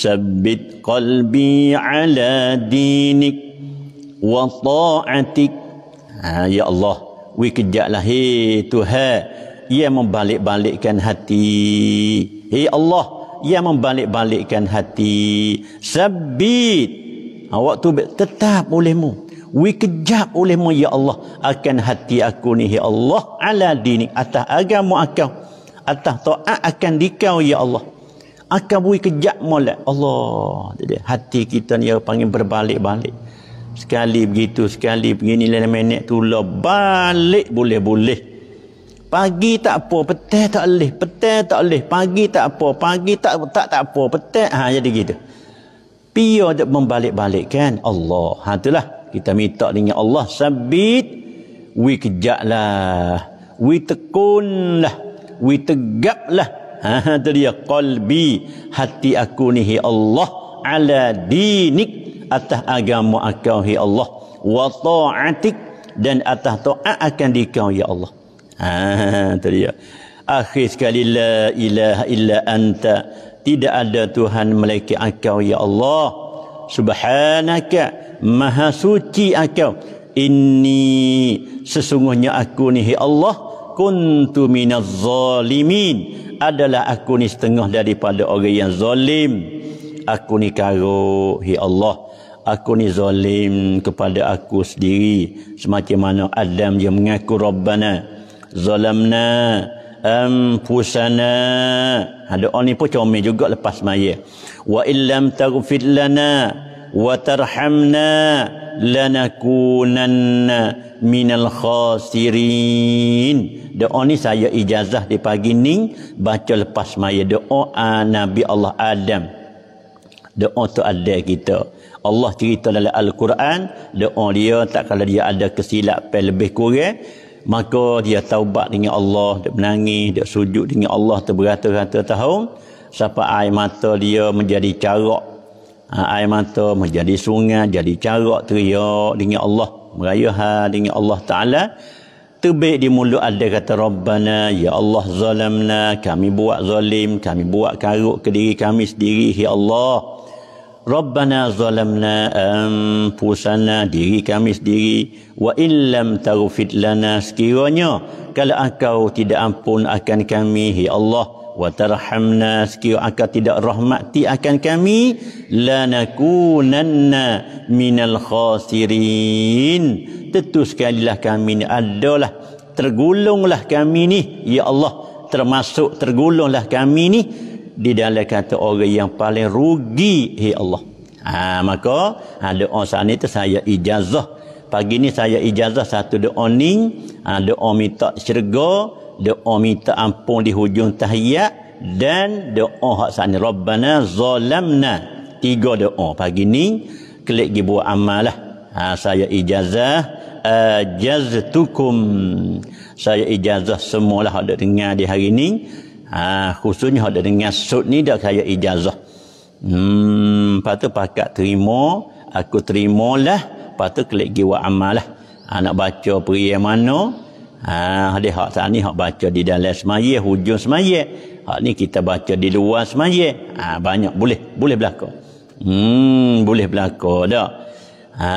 sabbit qalbi ala dinik wa ta'atik ha ya allah we kejaklah hey tuhan ia membalik-balikkan hati Hei Allah yang membalik-balikkan hati. Sabit. Awak ha, tu tetap olehmu. We kejap olehmu ya Allah akan hati aku ni ya Allah ala dini atas agama akau atas taat akan dikau ya Allah. Akan we kejap molek Allah. Jadi hati kita ni ya, panggil berbalik-balik. Sekali begitu, sekali begini lain menit tu balik boleh-boleh pagi tak apa petang tak leh petang tak leh pagi tak apa pagi tak tak tak apa petang ha jadi gitu pia dak membalik-balik kan Allah ha itulah kita minta dengan Allah sabit wi kejaklah wi tekunlah wi tegaplah ha, ha tu dia qalbi hati aku ni hi Allah ala dinik atas agama akau hi Allah wa ta'atik dan atas ta'at akan dikau ya Allah Ha, dia. Akhir sekali la ilaha illa anta. Tidak ada Tuhan melainkan engkau ya Allah. Subhanaka maha suci engkau. Inni sesungguhnya aku ni ya Allah kuntu minaz zalimin adalah aku ni setengah daripada orang yang zalim. Aku ni karuk ya Allah. Aku ni zalim kepada aku sendiri. Semacam mana Adam dia mengaku Rabbana zalamna anfusana ada ha, orang ni pun comel juga lepas maya wa illam taghfir lana wa tarhamna lanakunanna minal khasirin doa ni saya ijazah di pagi ni baca lepas maya doa ah, Nabi Allah Adam doa tu ada kita Allah cerita dalam Al-Quran doa dia tak kalau dia ada kesilapan lebih kurang maka dia taubat dengan Allah dia menangis dia sujud dengan Allah terberata-rata tahun Sapa air mata dia menjadi carak ha, air mata menjadi sungai jadi carak teriak dengan Allah merayuhan dengan Allah Ta'ala terbaik di mulut ada kata Rabbana Ya Allah zalamna kami buat zalim kami buat karuk ke diri kami sendiri Ya Allah Rabbana zalamna anfusana diri kami sendiri wa in lam taghfir lana sekiranya kalau engkau tidak ampun akan kami ya Allah wa tarhamna sekiranya engkau tidak rahmati akan kami lanakunanna minal khasirin tentu sekalilah kami ni adalah tergulunglah kami ni ya Allah termasuk tergulunglah kami ni di dalam kata orang yang paling rugi hi Allah. Ha, maka ha, doa saat ni tu saya ijazah. Pagi ni saya ijazah satu doa ni. Ha, doa minta syurga. Doa minta ampun di hujung tahiyat. Dan doa hak saat ni. Rabbana zalamna. Tiga doa. Pagi ni klik pergi buat amal lah. Ha, saya ijazah. Ajaztukum. Saya ijazah semualah hak dengar di hari ni ha, khususnya ada dengan sud ni dah kaya ijazah. Hmm, lepas tu pakat terima, aku terimalah, lepas tu klik gi buat amal lah. Ha, ah, nak baca peri yang mana? Ah ha, dia hak tadi hak baca di dalam semaya hujung semaya. Hak ni kita baca di luar semaya. Ha, banyak boleh, boleh berlaku. Hmm, boleh berlaku dak? Ha,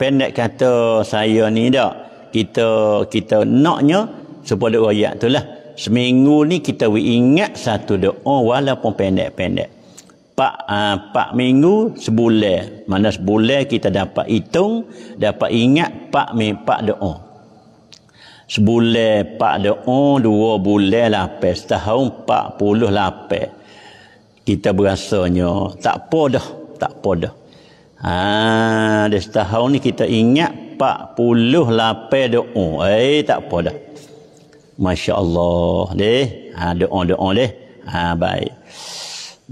pendek kata saya ni dak. Kita kita naknya supaya ayat tu lah seminggu ni kita ingat satu doa oh, walaupun pendek-pendek. Pak ah, pak minggu sebulan. Mana sebulan kita dapat hitung, dapat ingat pak me pak doa. Oh. Sebulan pak doa, oh, dua bulan lapis, setahun pak puluh lapis. Kita berasanya tak apa dah, tak apa dah. Ha, dah setahun ni kita ingat 40 lapis doa. Eh, tak apa dah. Masya Allah deh. Ha, doa doa deh. Ha, baik.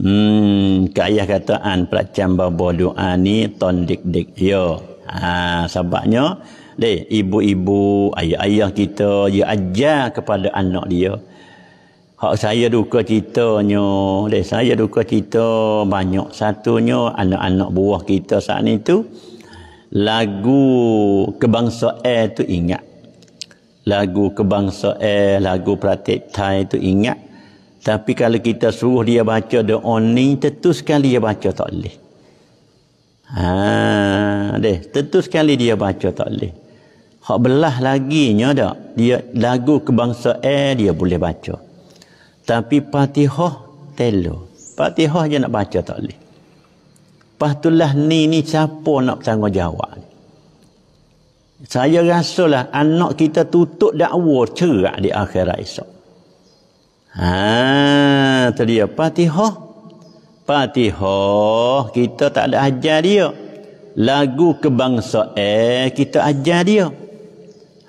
Hmm, Kak Ayah kata an pelacan bawa doa ni ton dik dik. Yo. Ya. Ha, sebabnya deh ibu-ibu ayah-ayah kita dia ajar kepada anak dia. Hak saya duka ceritanya, deh saya duka cerita banyak satunya anak-anak buah kita saat itu lagu kebangsaan eh, tu ingat lagu kebangsaan eh, lagu pratik Thai tu ingat tapi kalau kita suruh dia baca the only tentu sekali dia baca tak boleh ha deh tentu sekali dia baca tak boleh hak belah laginya dak dia lagu kebangsaan eh, dia boleh baca tapi Fatihah telo Fatihah je nak baca tak boleh Lepas ni ni siapa nak tanggungjawab ni saya rasa lah anak kita tutup dakwa cerak di akhirat esok. Ha, tadi apa? patihoh Fatihah kita tak ada ajar dia. Lagu kebangsa eh, kita ajar dia.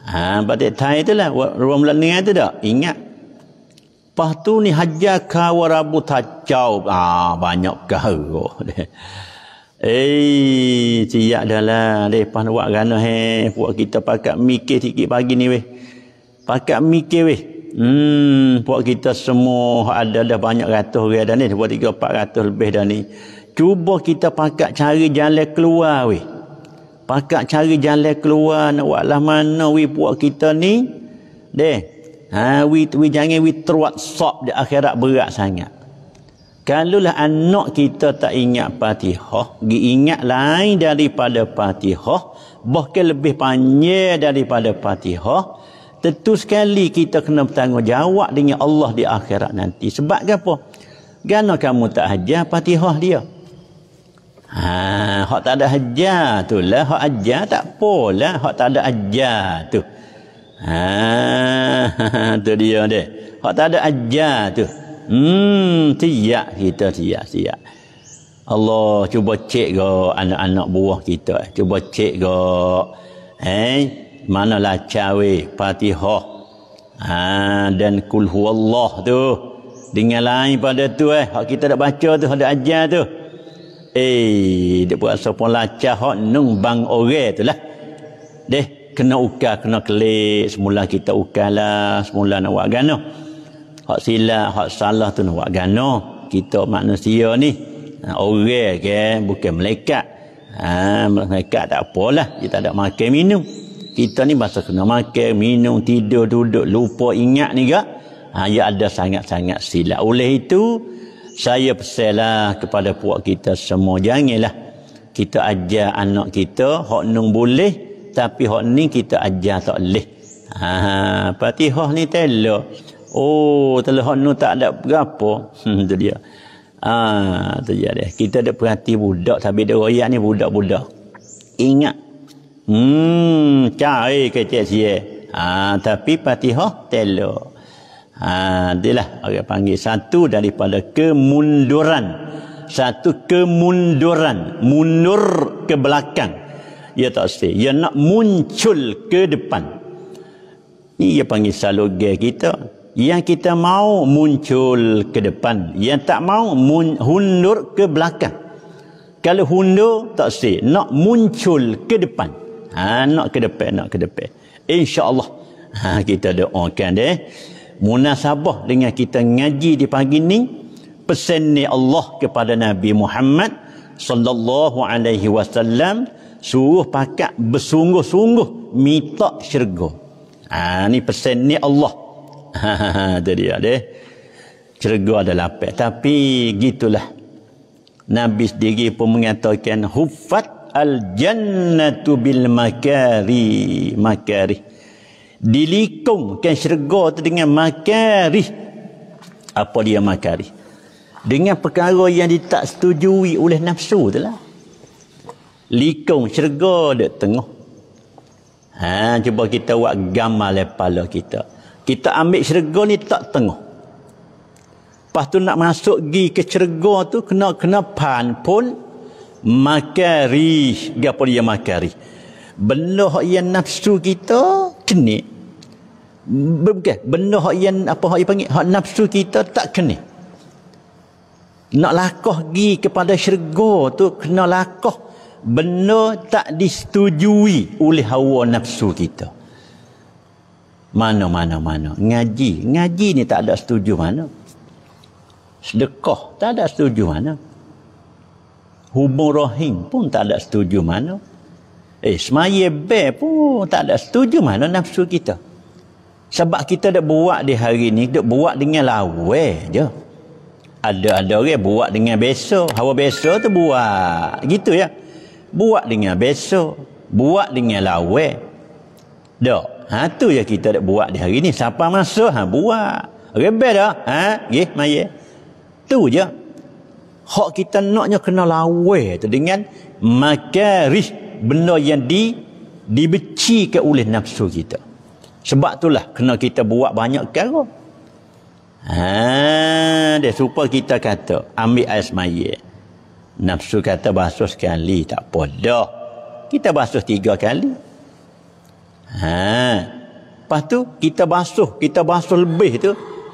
Ha, batik Thai tu lah. Ruang mula ni ada tak? Ingat. Lepas tu ni hajar kawarabu tacau. Ah, ha, banyak kau. Eh, siap dah lah. Lepas buat gana, eh. Buat kita pakat mikir sikit pagi ni, weh. Pakat mikir, weh. Hmm, buat kita semua ada dah banyak ratus orang dah ni. Buat tiga, empat ratus lebih dah ni. Cuba kita pakat cari jalan keluar, weh. Pakat cari jalan keluar. Nak buat lah mana, weh, buat kita ni. Deh. Ha, we, we jangan we teruat sop di akhirat berat sangat. Kalaulah anak kita tak ingat patihah, diingat lain daripada patihah, bahkan lebih panjang daripada patihah, tentu sekali kita kena bertanggungjawab dengan Allah di akhirat nanti. Sebab apa? Kerana kamu tak ajar patihah dia. Ha, hak tak ada ajar tu lah. Hak ajar tak apa lah. Hak tak ada ajar tu. Ha, tu dia dia. Hak tak ada ajar tu. Hmm, tiak kita tiak tiak. Allah cuba cek ke anak-anak buah kita. Cuba cek ke eh manalah cawe Fatihah. Ha dan kul huwallah tu. Dengan lain pada tu eh hak kita dak baca tu hak dak ajar tu. Eh, dia buat sopan lacah hak nung bang orang tu lah. Deh, kena ukar, kena kelik. Semula kita ukar lah. Semula nak buat ganah hak silap hak salah tu nak buat gano kita manusia ni ha, orang ke bukan malaikat ha malaikat tak apalah dia tak ada makan minum kita ni masa kena makan minum tidur duduk lupa ingat ni gak ha ya ada sangat-sangat silap oleh itu saya pesanlah kepada puak kita semua janganlah kita ajar anak kita hak nung boleh tapi hak ni kita ajar tak leh ha fatihah ha, ni telah Oh, telahon nu tak ada berapa. Hmm, tu dia. Ah, tu dia dia. Kita ada perhati budak tapi dia royak ni budak-budak. Ingat. Hmm, cari kecil sia. Eh. Ah, tapi patihah telo. Ah, itulah orang panggil satu daripada kemunduran. Satu kemunduran. Mundur ke belakang. Ya tak pasti. Ya nak muncul ke depan. Ini dia panggil salogai kita yang kita mau muncul ke depan yang tak mau mundur ke belakang kalau hundur tak mesti nak muncul ke depan ha, nak ke depan nak ke depan insyaallah ha, kita doakan deh munasabah dengan kita ngaji di pagi ni pesan ni Allah kepada Nabi Muhammad sallallahu alaihi wasallam suruh pakat bersungguh-sungguh minta syurga ha ni pesan ni Allah itu dia deh. Cerga ada lapar. Tapi gitulah. Nabi sendiri pun mengatakan hufat al jannatu bil makari makari dilikung kan syurga tu dengan makari apa dia makari dengan perkara yang ditak setujui oleh nafsu tu lah likung syurga dia tengok, ha, cuba kita buat gamal kepala eh, kita kita ambil syurga ni tak tengok. Lepas tu nak masuk gi ke syurga tu kena kena pan pun makari dia pun dia makari. Benuh yang nafsu kita kena. Bukan, benuh yang apa hak panggil hak nafsu kita tak kena. Nak lakoh gi kepada syurga tu kena lakoh benda tak disetujui oleh hawa nafsu kita. Mana, mana, mana. Ngaji. Ngaji ni tak ada setuju mana. Sedekah tak ada setuju mana. Hubung rohim pun tak ada setuju mana. Eh, semaya bear pun tak ada setuju mana nafsu kita. Sebab kita dah buat di hari ni, dah buat dengan lawe je. Ada-ada orang buat dengan besok. Hawa besok tu buat. Gitu ya. Buat dengan besok. Buat dengan lawe. Tak. Ha tu je kita nak buat di hari ni. Siapa masuk ha buat. Rebel dah. Ha nggih maye. Tu je. Hak kita naknya kena lawe tu dengan makarih benda yang di dibeci ke oleh nafsu kita. Sebab itulah kena kita buat banyak perkara. Ha dia supaya kita kata ambil ais maye. Nafsu kata basuh sekali tak apa dah. Kita basuh tiga kali. Ha. Lepas tu kita basuh, kita basuh lebih tu.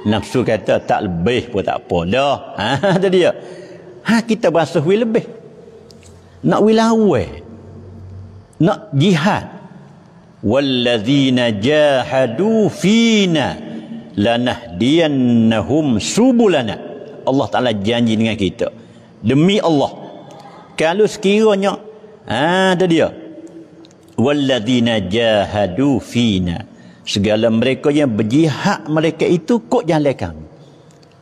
Nafsu kata tak lebih pun tak apa dah. Ha tu dia. Ha kita basuh wi lebih. Nak wi lawe. Nak jihad. Wallazina jahadu fina lanahdiyannahum subulana. Allah Taala janji dengan kita. Demi Allah. Kalau sekiranya ha tu dia walladina jahadu fina segala mereka yang berjihad mereka itu kok jalan kami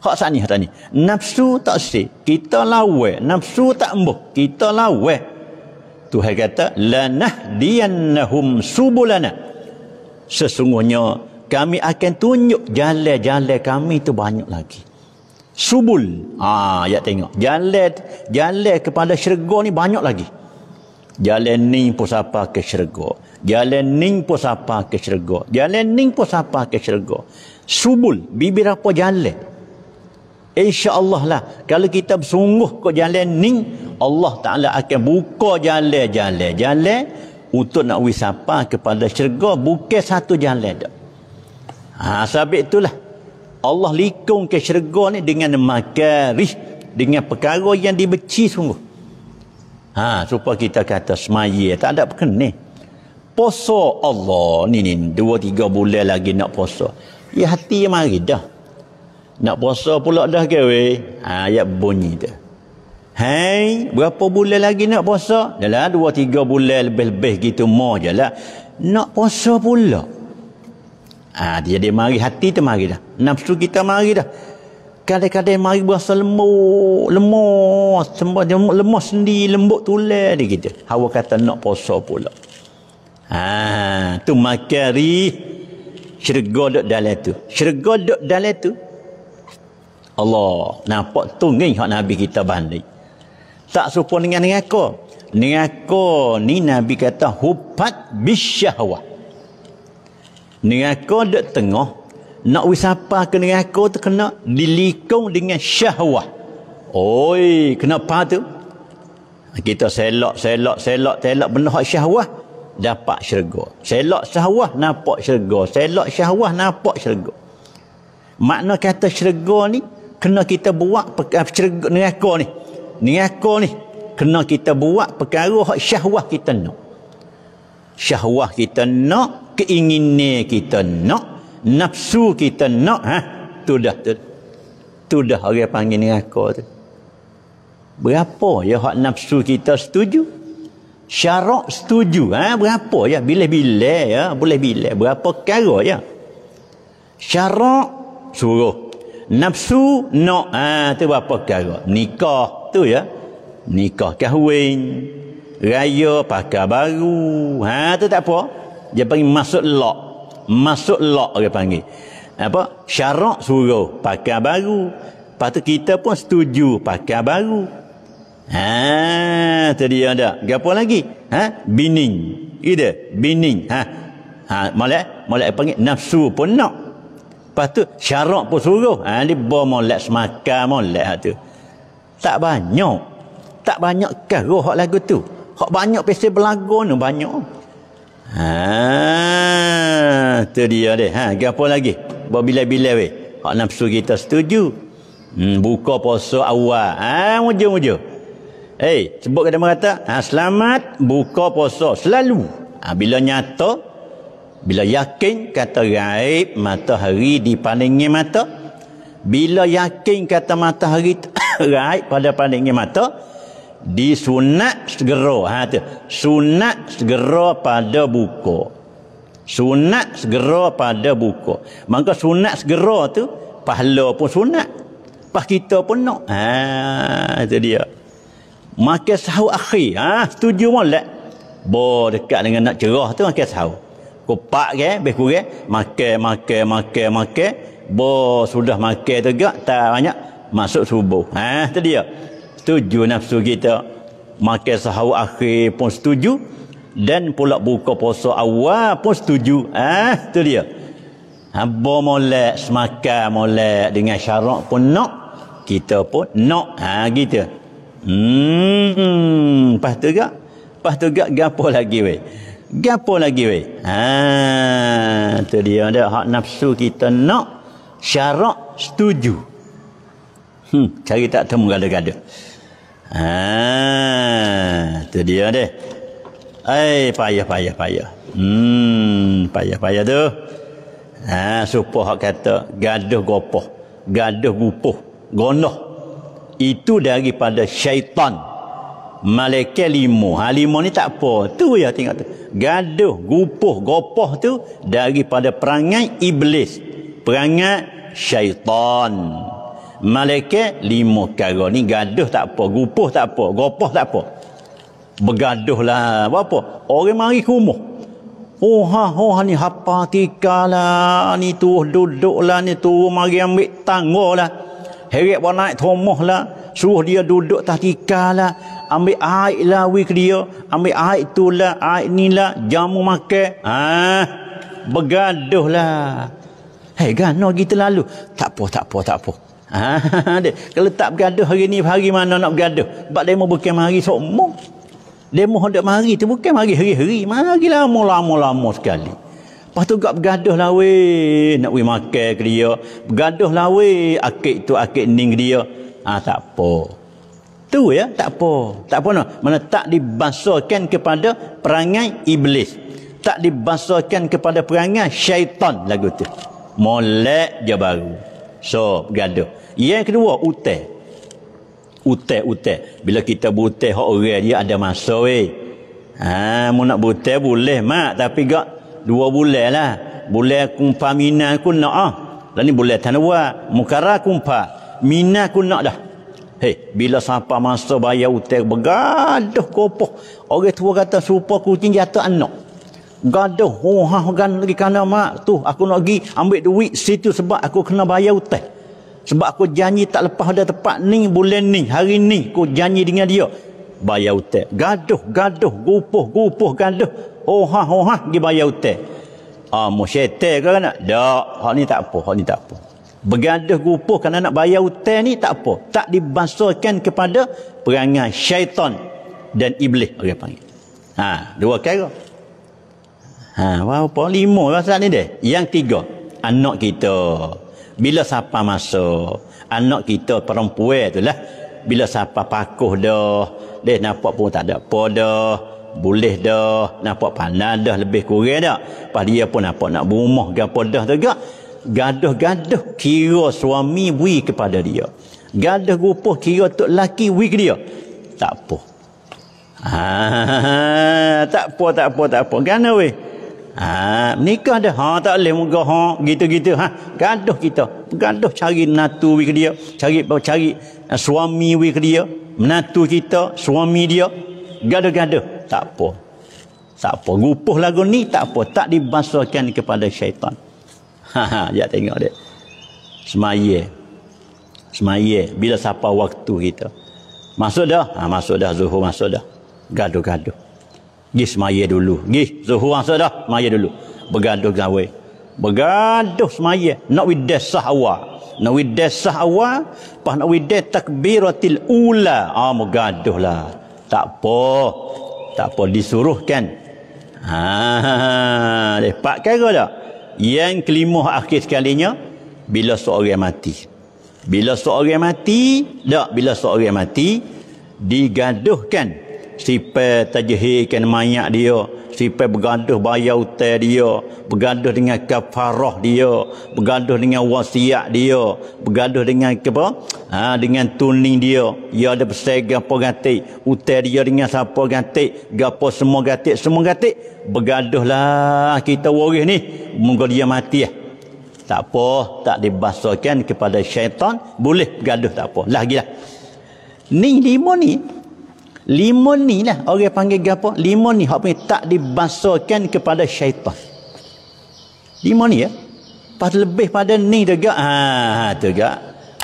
hak sani hak sani nafsu tak si kita lawe nafsu tak embuh kita lawe Tuhan kata la lanahdiyannahum subulana sesungguhnya kami akan tunjuk jalan-jalan kami itu banyak lagi subul ah ya tengok jalan jalan kepada syurga ni banyak lagi Jalan ni pun siapa ke syurga. Jalan ni pun siapa ke syurga. Jalan ni pun siapa ke syurga. Subul. Bibir apa jalan. InsyaAllah lah. Kalau kita bersungguh ke jalan ni. Allah Ta'ala akan buka jalan-jalan. Jalan. Untuk nak wisapa kepada syurga. Bukan satu jalan tak. Ha, sebab itulah. Allah likung ke syurga ni dengan makarih. Dengan perkara yang dibeci sungguh. Ha, supaya kita kata semaya tak ada perkenih. Poso Allah. Ni ni, dua tiga bulan lagi nak poso. Ya hati yang mari dah. Nak poso pula dah ke weh? Ha, ya bunyi dia. Hei, berapa bulan lagi nak poso Dalam dua tiga bulan lebih-lebih gitu mau je lah. Nak poso pula. Ha, dia, dia mari hati tu mari dah. Nafsu kita mari dah kadang-kadang mari berasa lemuk, lemuk, lemuk, lemuk, lemuk sendiri, lembut tulang dia kita. Hawa kata nak puasa pula. Ha, tu makari syurga duk dalam tu. Syurga duk dalam tu. Allah, nampak tu ngin hak Nabi kita bandai. Tak serupa dengan ngaku. Ngaku ni Nabi kata hubat bisyahwah. Ngaku duk tengah, nak wisapa ke dengan aku tu kena dilikung dengan syahwah. Oi, kenapa tu? Kita selok, selok, selok, selok benda hak syahwah dapat syurga. Selok syahwah nampak syurga. Selok syahwah nampak syurga. Makna kata syurga ni kena kita buat perkara syurga dengan aku ni. Dengan ni kena kita buat perkara hak syahwah kita nak. Syahwah kita nak, keinginan kita nak, nafsu kita nak ha tu dah tu tu dah orang panggil neraka tu berapa ya hak nafsu kita setuju syarak setuju ha berapa ya bila-bila ya boleh bila berapa kara ya syarak suruh nafsu nak ha tu berapa kara nikah tu ya nikah kahwin raya pakai baru ha tu tak apa dia panggil masuk lock masuk lok, dia panggil. Apa? Syarak suruh pakai baru. Lepas tu kita pun setuju pakai baru. Ha, tadi ada. Gapo lagi? Ha, bining. Ide, bining. Ha. Ha, molek, molek panggil nafsu pun nak. Lepas tu syarak pun suruh. Ha, ni bo molek semaka molek ha, tu. Tak banyak. Tak banyak kah roh lagu tu. Hak banyak pesan belagu ni banyak. Ha, tu dia deh. Ha, gapo lagi? Bo bila-bila weh. Hak nafsu kita setuju. Hmm, buka puasa awal. Ha, mujur-mujur. Eh, hey, sebut kata merata. Ha, selamat buka puasa selalu. Ha, bila nyata, bila yakin kata gaib matahari di dipandangi mata. Bila yakin kata matahari gaib pada pandangi mata, di sunat segera ha tu sunat segera pada buka sunat segera pada buka maka sunat segera tu pahala pun sunat pas kita pun nak ha itu dia maka sahur akhir ha setuju molek bo dekat dengan nak cerah tu makan sahur kopak ke lebih kurang makan makan makan makan bo sudah makan tegak tak banyak masuk subuh ha itu dia setuju nafsu kita makan sahur akhir pun setuju dan pula buka puasa awal pun setuju ah ha, tu dia hamba molek semakan molek dengan syarak pun nak kita pun nak ha gitu hmm lepas tu gak lepas tu gak gapo lagi weh gapo lagi weh ha tu dia ada hak nafsu kita nak syarak setuju hmm cari tak temu gada-gada Ha, tu dia deh. Ai payah payah payah. Hmm, payah payah tu. Ha, supah hak kata gaduh gopoh, gaduh gupoh, gonoh. Itu daripada syaitan. Malaikat limo, Ha, lima ni tak apa. Tu ya tengok tu. Gaduh, gupoh, gopoh tu daripada perangai iblis. Perangai Syaitan. Malaikat lima kara ni gaduh tak apa, gupuh tak apa, gopoh tak apa. lah apa? Orang mari kumuh. Oh ha oh, ha ni apa tikalah ni tu duduk duduklah ni tu mari ambil tanggulah. Heret pun naik tomoh lah. Suruh dia duduk tak tikal lah. Ambil air lah wik dia. Ambil air tu lah. Air ni lah. Jamu makan. Ah, ha, Bergaduh lah. Hei, gana kita lalu. Tak apa, tak apa, tak apa. Ha, kalau tak bergaduh hari ni, hari mana nak bergaduh? Sebab demo bukan mari semua. Demo hendak mari tu bukan mari hari-hari. Mari lama-lama-lama sekali. Lepas tu gak bergaduh lah weh. Nak pergi makan ke dia. Bergaduh lah weh. Akik tu akik ning dia. Ha, tak apa. Tu ya, tak apa. Tak apa no. Mana tak dibasuhkan kepada perangai iblis. Tak dibasuhkan kepada perangai syaitan lagu tu. Molek je baru. So, bergaduh. Yang kedua, utih. Utih, utih. Bila kita berutih, hak orang dia ada masa, weh. Ha, mu nak berutih, boleh, mak. Tapi, gak dua bulan lah. Boleh kumpah minah aku nak, ah. Dan lah ni boleh tanwa. Mukara kumpah. Minah aku nak dah. Hei, bila sampai masa bayar utih, bergaduh, kopoh. Orang tua kata, supa kucing jatuh anak gaduh oh ha, hah lagi kena mak tu aku nak pergi ambil duit situ sebab aku kena bayar hutang sebab aku janji tak lepas ada tempat ni bulan ni hari ni aku janji dengan dia bayar hutang gaduh gaduh gupuh gupuh gaduh oh hah oh ha, dia bayar hutang ah mu syaitan ke nak dak hak ni tak apa hak ni tak apa bergaduh gupuh kerana nak bayar hutang ni tak apa tak dibasuhkan kepada perangai syaitan dan iblis orang panggil ha dua kali Ha, apa? Lima pasal lah ni deh. Yang tiga, anak kita. Bila siapa masuk, anak kita perempuan tu lah. Bila siapa pakuh dah, deh nampak pun tak ada apa Boleh dah, nampak panah dah lebih kurang dah. Lepas dia pun apa nak berumah ke apa dah tu juga. Gaduh-gaduh kira suami beri kepada dia. Gaduh rupa kira tok laki beri ke dia. Tak apa. Ah, tak apa, tak apa, tak apa. Kenapa weh? Ha, menikah dah. Ha, tak boleh muka. Ha, gitu-gitu. Ha, gaduh kita. Gaduh cari natu wik dia. Cari cari eh, suami wik dia. Menatu kita, suami dia. Gaduh-gaduh. Tak apa. Tak apa. Gupuh lagu ni tak apa. Tak dibasuhkan kepada syaitan. Ha, ha, ya tengok dia. Semaya. Semaya. Bila siapa waktu kita. Masuk dah? Ha, masuk dah. Zuhur masuk dah. Gaduh-gaduh. Gi semaya dulu. Gi Zuhur masa dah semaya dulu. Bergaduh gawe. Bergaduh semaya. Nak widah sah awal. Nak widah sah awal. Pas nak widah takbiratil ula. Ah, bergaduh lah. Tak apa. Tak apa. Disuruhkan. Ha, Pak kira tak? Yang kelima akhir sekalinya. Bila seorang mati. Bila seorang mati. dak Bila seorang mati. Digaduhkan Sipe terjehirkan mayat dia sipe bergaduh bayar hutan dia bergaduh dengan kafarah dia bergaduh dengan wasiat dia bergaduh dengan apa ha, dengan tuning dia dia ada pesan gapo ganti hutan dia dengan siapa ganti gapo semua ganti semua ganti bergaduhlah kita waris ni moga dia mati ya. tak apa tak dibasuhkan kepada syaitan boleh bergaduh tak apa lagilah ni lima ni, ni Lima ni lah orang panggil gapo? Lima ni hak panggil tak dibasuhkan kepada syaitan. Lima ni ya. Pas lebih pada ni juga. Ha, ha tu juga.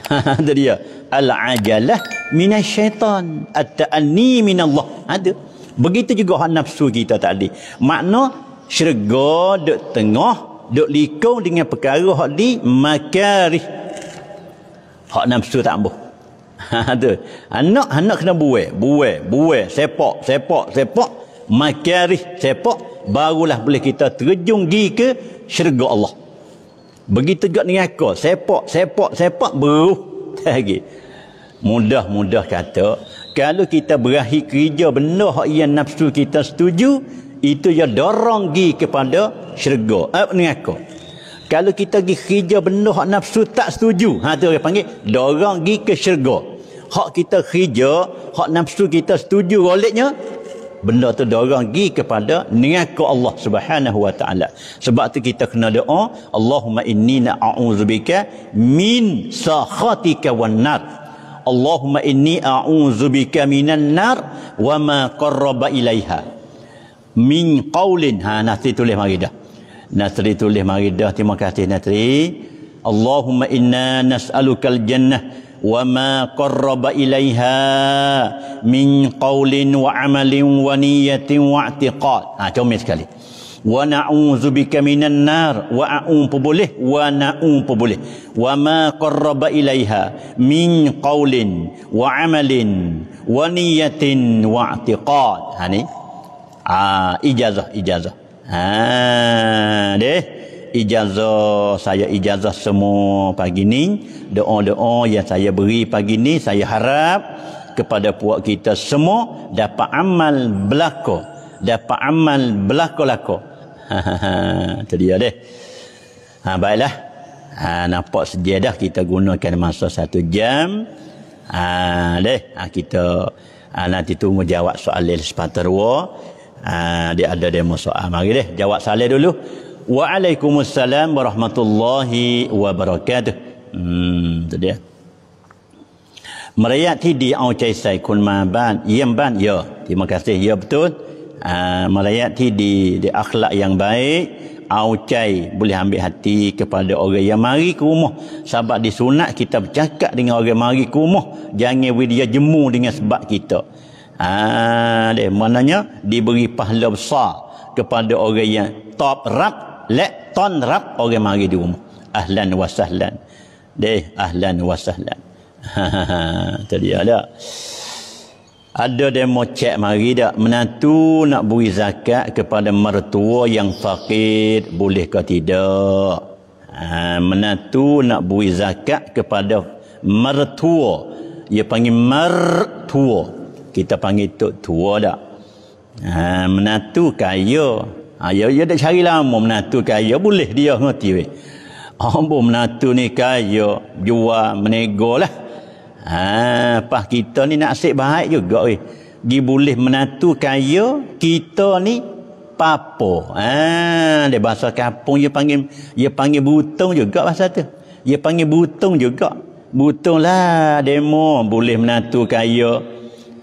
Ha, ha dia. Al-ajalah minasyaitan. At-ta'ani minallah. Ada. Ha, Begitu juga hak nafsu kita tadi. Makna syurga duk tengah duk likung dengan perkara hak di makarih. Hak nafsu tak ambuh ada ha, anak anak kena buai buai buai sepak sepak sepak makarih sepak barulah boleh kita terjun pergi ke syurga Allah begitu juga dengan aku sepak sepak sepak baru lagi mudah-mudah kata kalau kita berahi kerja benda hak yang nafsu kita setuju itu ya dorong gi kepada syurga eh, ni aku kalau kita pergi kerja benuh hak nafsu tak setuju ha tu dia panggil dorang pergi ke syurga hak kita kerja hak nafsu kita setuju goliknya benda tu dorang pergi kepada niat Allah Subhanahu wa taala sebab tu kita kena doa Allahumma inni na'udzubika min sakhatika wan nar Allahumma inni a'udzubika minan nar wa ma qarraba ilaiha min qaulin ha nanti tulis mari dah Natri tulis mari dah terima kasih Nasri. Allahumma inna nas'alukal jannah wa ma qarraba ilaiha min qawlin wa amalin wa niyatin wa i'tiqad. Ah ha, comel sekali. Wa na'udzubika minan nar wa a'um boleh wa na'um boleh. Wa ma qarraba ilaiha min qawlin wa amalin wa niyatin wa i'tiqad. Ha ni. Ah ha, ijazah ijazah. Ha, deh ijazah saya ijazah semua pagi ni doa-doa yang saya beri pagi ni saya harap kepada puak kita semua dapat amal belako dapat amal belako lako ha, ha, ha. dia deh ha, baiklah ha, nampak sejadah kita gunakan masa satu jam ha, deh ha, kita ha, nanti tu menjawab soalan sepatutnya Ha, dia ada demo soal. Mari deh jawab soalan dulu. Waalaikumsalam warahmatullahi wabarakatuh. Hmm, tu dia. Merayat tidi au cai sai kun ma ban. Ya ban, ya. Terima kasih. Ya betul. Ha, merayat tidi di akhlak yang baik. Au cai boleh ambil hati kepada orang yang mari ke rumah. Sebab di sunat kita bercakap dengan orang yang mari ke rumah. Jangan dia jemu dengan sebab kita. Ah, maknanya diberi pahala besar kepada orang yang top rak le ton rak orang mari di rumah. Ahlan wa sahlan. Deh, ahlan wa sahlan. Tadi ada. Ada demo cek mari dak menantu nak beri zakat kepada mertua yang fakir boleh ke tidak? Ha, menantu nak beri zakat kepada mertua. Dia panggil mertua kita panggil tok tua dak. Ha menatu kaya. Ha ya ya dak cari lama menatu kaya boleh dia ngerti we. Ha, ambo menatu ni kaya jual menegolah. Ha pas kita ni nak asyik baik juga we. Gi boleh menantu kaya kita ni papo. Ha dia bahasa kampung dia panggil dia panggil butung juga bahasa tu. Dia panggil butung juga. Butung lah demo boleh menantu kaya.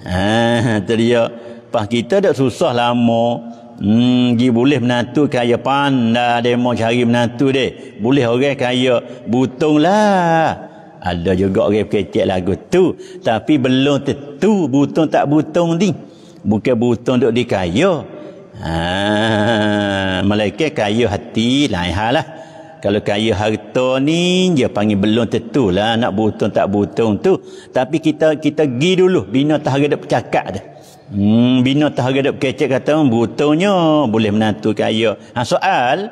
Ha dia pas kita dak susah lama. Hmm gi boleh menantu kaya pandai demo cari menantu deh. Boleh orang kaya lah. Ada juga orang kecek lagu tu tapi belum tentu butung tak butung ni. Bukan butung dak dikaya. Ha malaikat kaya hati lain hal lah. Kalau kaya harta ni dia panggil belum tentu lah nak butung tak butung tu. Tapi kita kita gi dulu bina tahaga dak bercakap dah. Hmm bina tahaga dak kecek kata butungnya boleh menantu kaya. Ha soal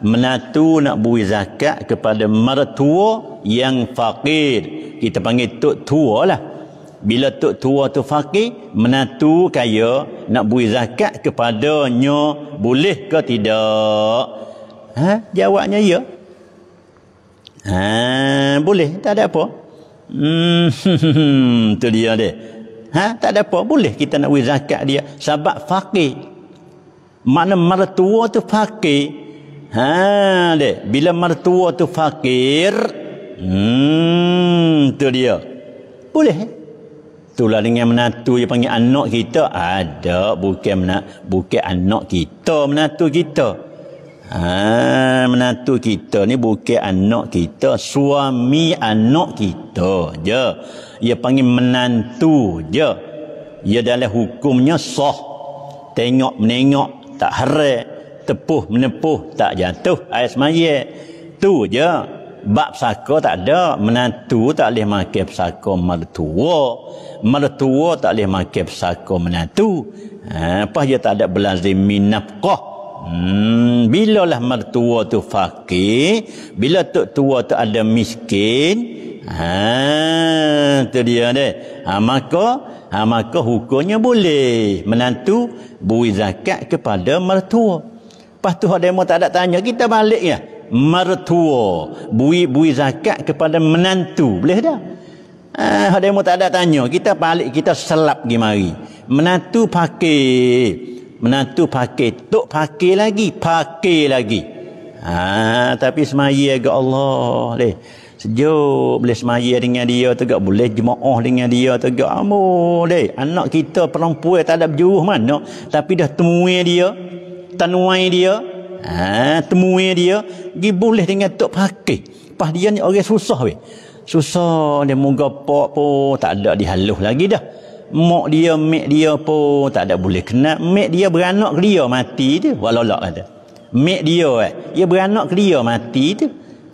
menantu nak beri zakat kepada mertua yang fakir. Kita panggil tok tua lah. Bila tok tua tu fakir, menantu kaya nak beri zakat kepadanya boleh ke tidak? Ha? Jawabnya ya. Ha, boleh, tak ada apa. Hmm, tu dia dia. Ha, tak ada apa, boleh kita nak wujud zakat dia. Sebab fakir. Mana mertua tu fakir. Ha, dia. Bila mertua tu fakir. Hmm, tu dia. Boleh. Itulah dengan menantu dia panggil anak kita. Ada, bukan, menantu, bukan anak kita, menantu kita. Ha, menantu kita ni bukan anak kita. Suami anak kita je. Ia panggil menantu je. Ia dalam hukumnya sah. Tengok menengok tak harap. Tepuh menepuh tak jatuh. Ais mayat. Tu je. Bab saka tak ada. Menantu tak boleh makan pesaka mertua. Mertua tak boleh makan pesaka menantu. Ha, apa dia tak ada belazim minafqah. Hmm, bila lah mertua tu fakir, bila tu tua tu ada miskin, ha, tu dia deh. Ha, maka, ha, maka hukumnya boleh menantu bui zakat kepada mertua. Lepas tu ada yang tak ada tanya, kita balik ya. Mertua bui-bui zakat kepada menantu, boleh tak? Ha, ada yang tak ada tanya, kita balik kita selap gimari. Menantu fakir menantu pakai tok pakai lagi pakai lagi ha tapi semai agak Allah leh sejuk boleh semai dengan dia tu gak boleh jemaah dengan dia tu gak amo leh anak kita perempuan tak ada berjuruh mana tapi dah temui dia tanuai dia ha temui dia gi boleh dengan tok pakai pas dia ni orang susah weh susah dia moga pak pun tak ada dihaluh lagi dah mak dia mak dia pun tak ada boleh kena mak dia beranak ke dia mati tu walolak kata lah mak dia eh dia beranak ke dia mati tu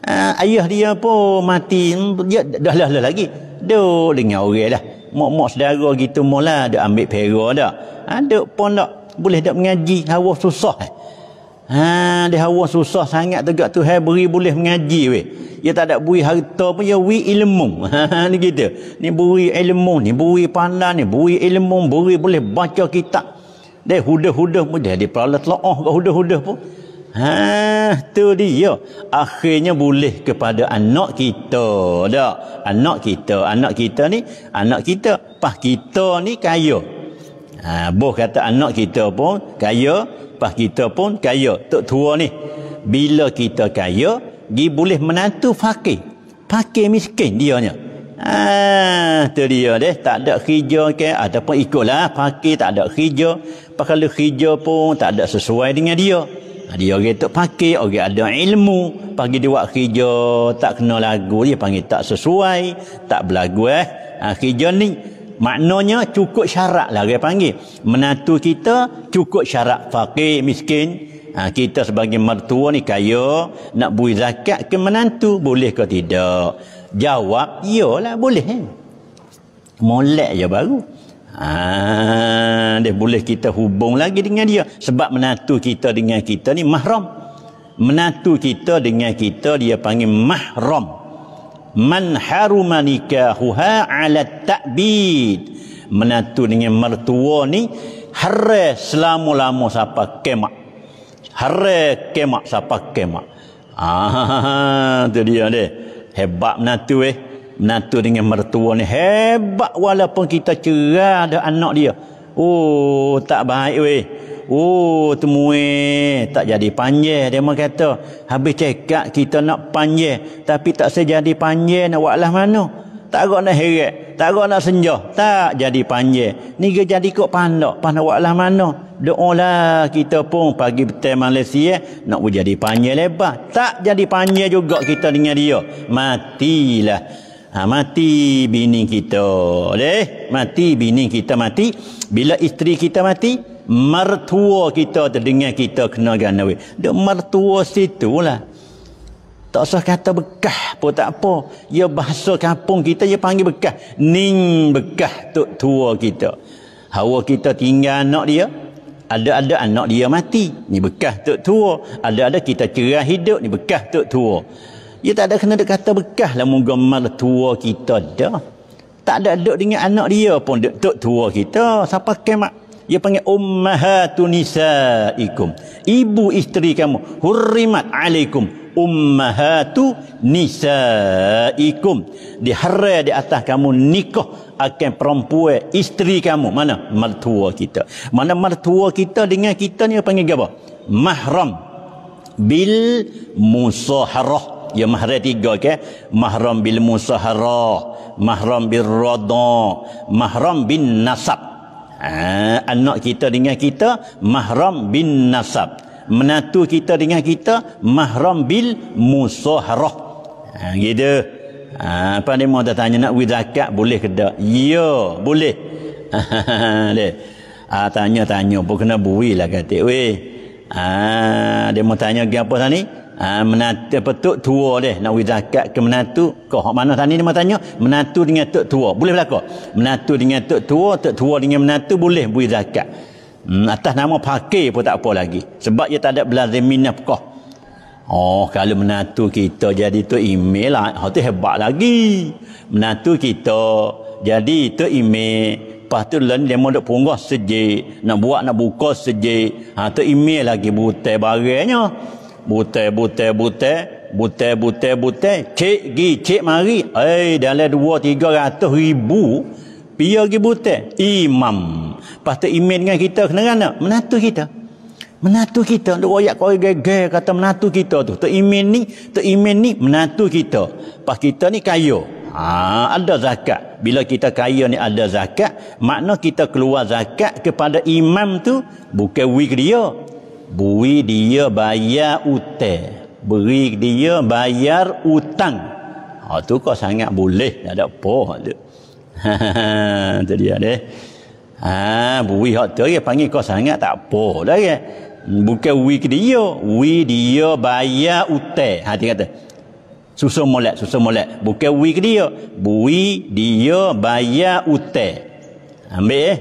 uh, ayah dia pun mati hmm, dia dah lah, lah lagi duk dengan orang dah mak-mak saudara gitu mula dia ambil pera dah ha, duk pun tak boleh tak mengaji hawa susah eh. Ha, dia hawa susah sangat tegak tu hai beri boleh mengaji we. Dia tak ada beri harta pun ya wi ilmu. Ha, ni kita. Ni beri ilmu ni, beri pandan ni, beri ilmu, beri boleh baca kitab. Dia huda-huda pun dia di perala telaah ke huda-huda pun. Ha, tu dia. Akhirnya boleh kepada anak kita. Dak. Anak kita, anak kita ni, anak kita, pas kita ni kaya. Ha, boh kata anak kita pun kaya, lepas kita pun kaya tok tua ni bila kita kaya gi boleh menantu fakir fakir miskin dia nya ah tu dia deh tak ada kerja ke ataupun ikutlah fakir tak ada kerja pakal kerja pun tak ada sesuai dengan dia ah, dia orang tak pakai, orang ada ilmu. Pagi dia buat kerja, tak kena lagu. Dia panggil tak sesuai, tak berlagu eh. Ha, kerja ni, Maknanya cukup syarat lah dia panggil. Menantu kita cukup syarat fakir, miskin. Ha, kita sebagai mertua ni kaya nak beri zakat ke menantu boleh ke tidak? Jawab, iyalah boleh. Eh? Molek je baru. Ha, dia boleh kita hubung lagi dengan dia. Sebab menantu kita dengan kita ni mahram. Menantu kita dengan kita dia panggil mahram man haruma nikahuha ala ta'bid menantu dengan mertua ni hara selama-lama siapa kemak hara kemak siapa kemak ah tu dia deh hebat menantu eh menantu dengan mertua ni hebat walaupun kita cerah ada anak dia oh tak baik weh Oh temui tak jadi panjang dia mah kata habis cekak kita nak panjang tapi tak sejadi panjang nak lah mana tak kau nak heret tak kau nak senjah tak jadi panjang ni ke jadi kok pandak pas nak buatlah mana doalah kita pun pagi petang Malaysia eh, nak jadi panjang lebar tak jadi panjang juga kita dengan dia matilah Ha, mati bini kita. Leh, mati bini kita mati. Bila isteri kita mati, mertua kita dengan kita kena ganawi. Dek mertua situ lah. Tak usah kata bekah pun tak apa. Ya bahasa kampung kita dia panggil bekah. Ning bekah tok tua kita. Hawa kita tinggal anak dia. Ada-ada anak dia mati. Ni bekah tok tua. Ada-ada kita cerah hidup. Ni bekah tok tua. Ya tak ada kena dia kata bekah lah. Moga mertua kita dah. Tak ada duduk dengan anak dia pun. Tok tua kita. Siapa kemak? Dia panggil ummahatun nisaikum. Ibu isteri kamu hurrimat alaikum ummahatu nisaikum diharai di atas kamu nikah akan perempuan isteri kamu mana mertua kita mana mertua kita dengan kita ni panggil apa mahram bil musaharah ya mahram tiga ke okay? mahram bil musaharah mahram bil radha mahram bin nasab Ah, anak kita dengan kita mahram bin nasab menantu kita dengan kita mahram bil musahrah ha ah, gitu ha apa ni mau tanya nak wi zakat boleh ke tak ya boleh leh ha, tanya tanya pun kena builah kata weh ha dia mau tanya gapo tadi ha, menatu apa tok tua deh nak wi zakat ke menatu ke hok mana tadi dia tanya menatu dengan tok tua boleh berlaku menatu dengan tok tua tok tua dengan menatu boleh wi zakat hmm, atas nama fakir pun tak apa lagi sebab dia tak ada belazimin apakah Oh, kalau menantu kita jadi lah. tu email lah. Itu hebat lagi. Menantu kita jadi tu email. Lepas tu lah dia mahu punggah sejik. Nak buat, nak buka sejik. Ha, tu email lagi butai barangnya butai butai butai butai butai butai cik gi cik mari eh dalam dua tiga ratus ribu pia gi butai imam lepas tu imam dengan kita kena kena menatu kita menatu kita untuk royak kau gege kata menatu kita tu tu imin ni tu imin ni menatu kita pas kita ni kaya ha, ada zakat bila kita kaya ni ada zakat makna kita keluar zakat kepada imam tu bukan wig dia Bui dia bayar utang. Beri dia bayar utang. Ha tu kau sangat boleh, tak ada apa tu. Ha dia deh. Ha bui hak tu dia panggil kau sangat tak apa dah ya. Bukan wi ke dia, wi dia bayar utang. Ha dia kata. Susun molek, susun molek. Bukan wi ke dia, bui dia bayar utang. Ambil eh.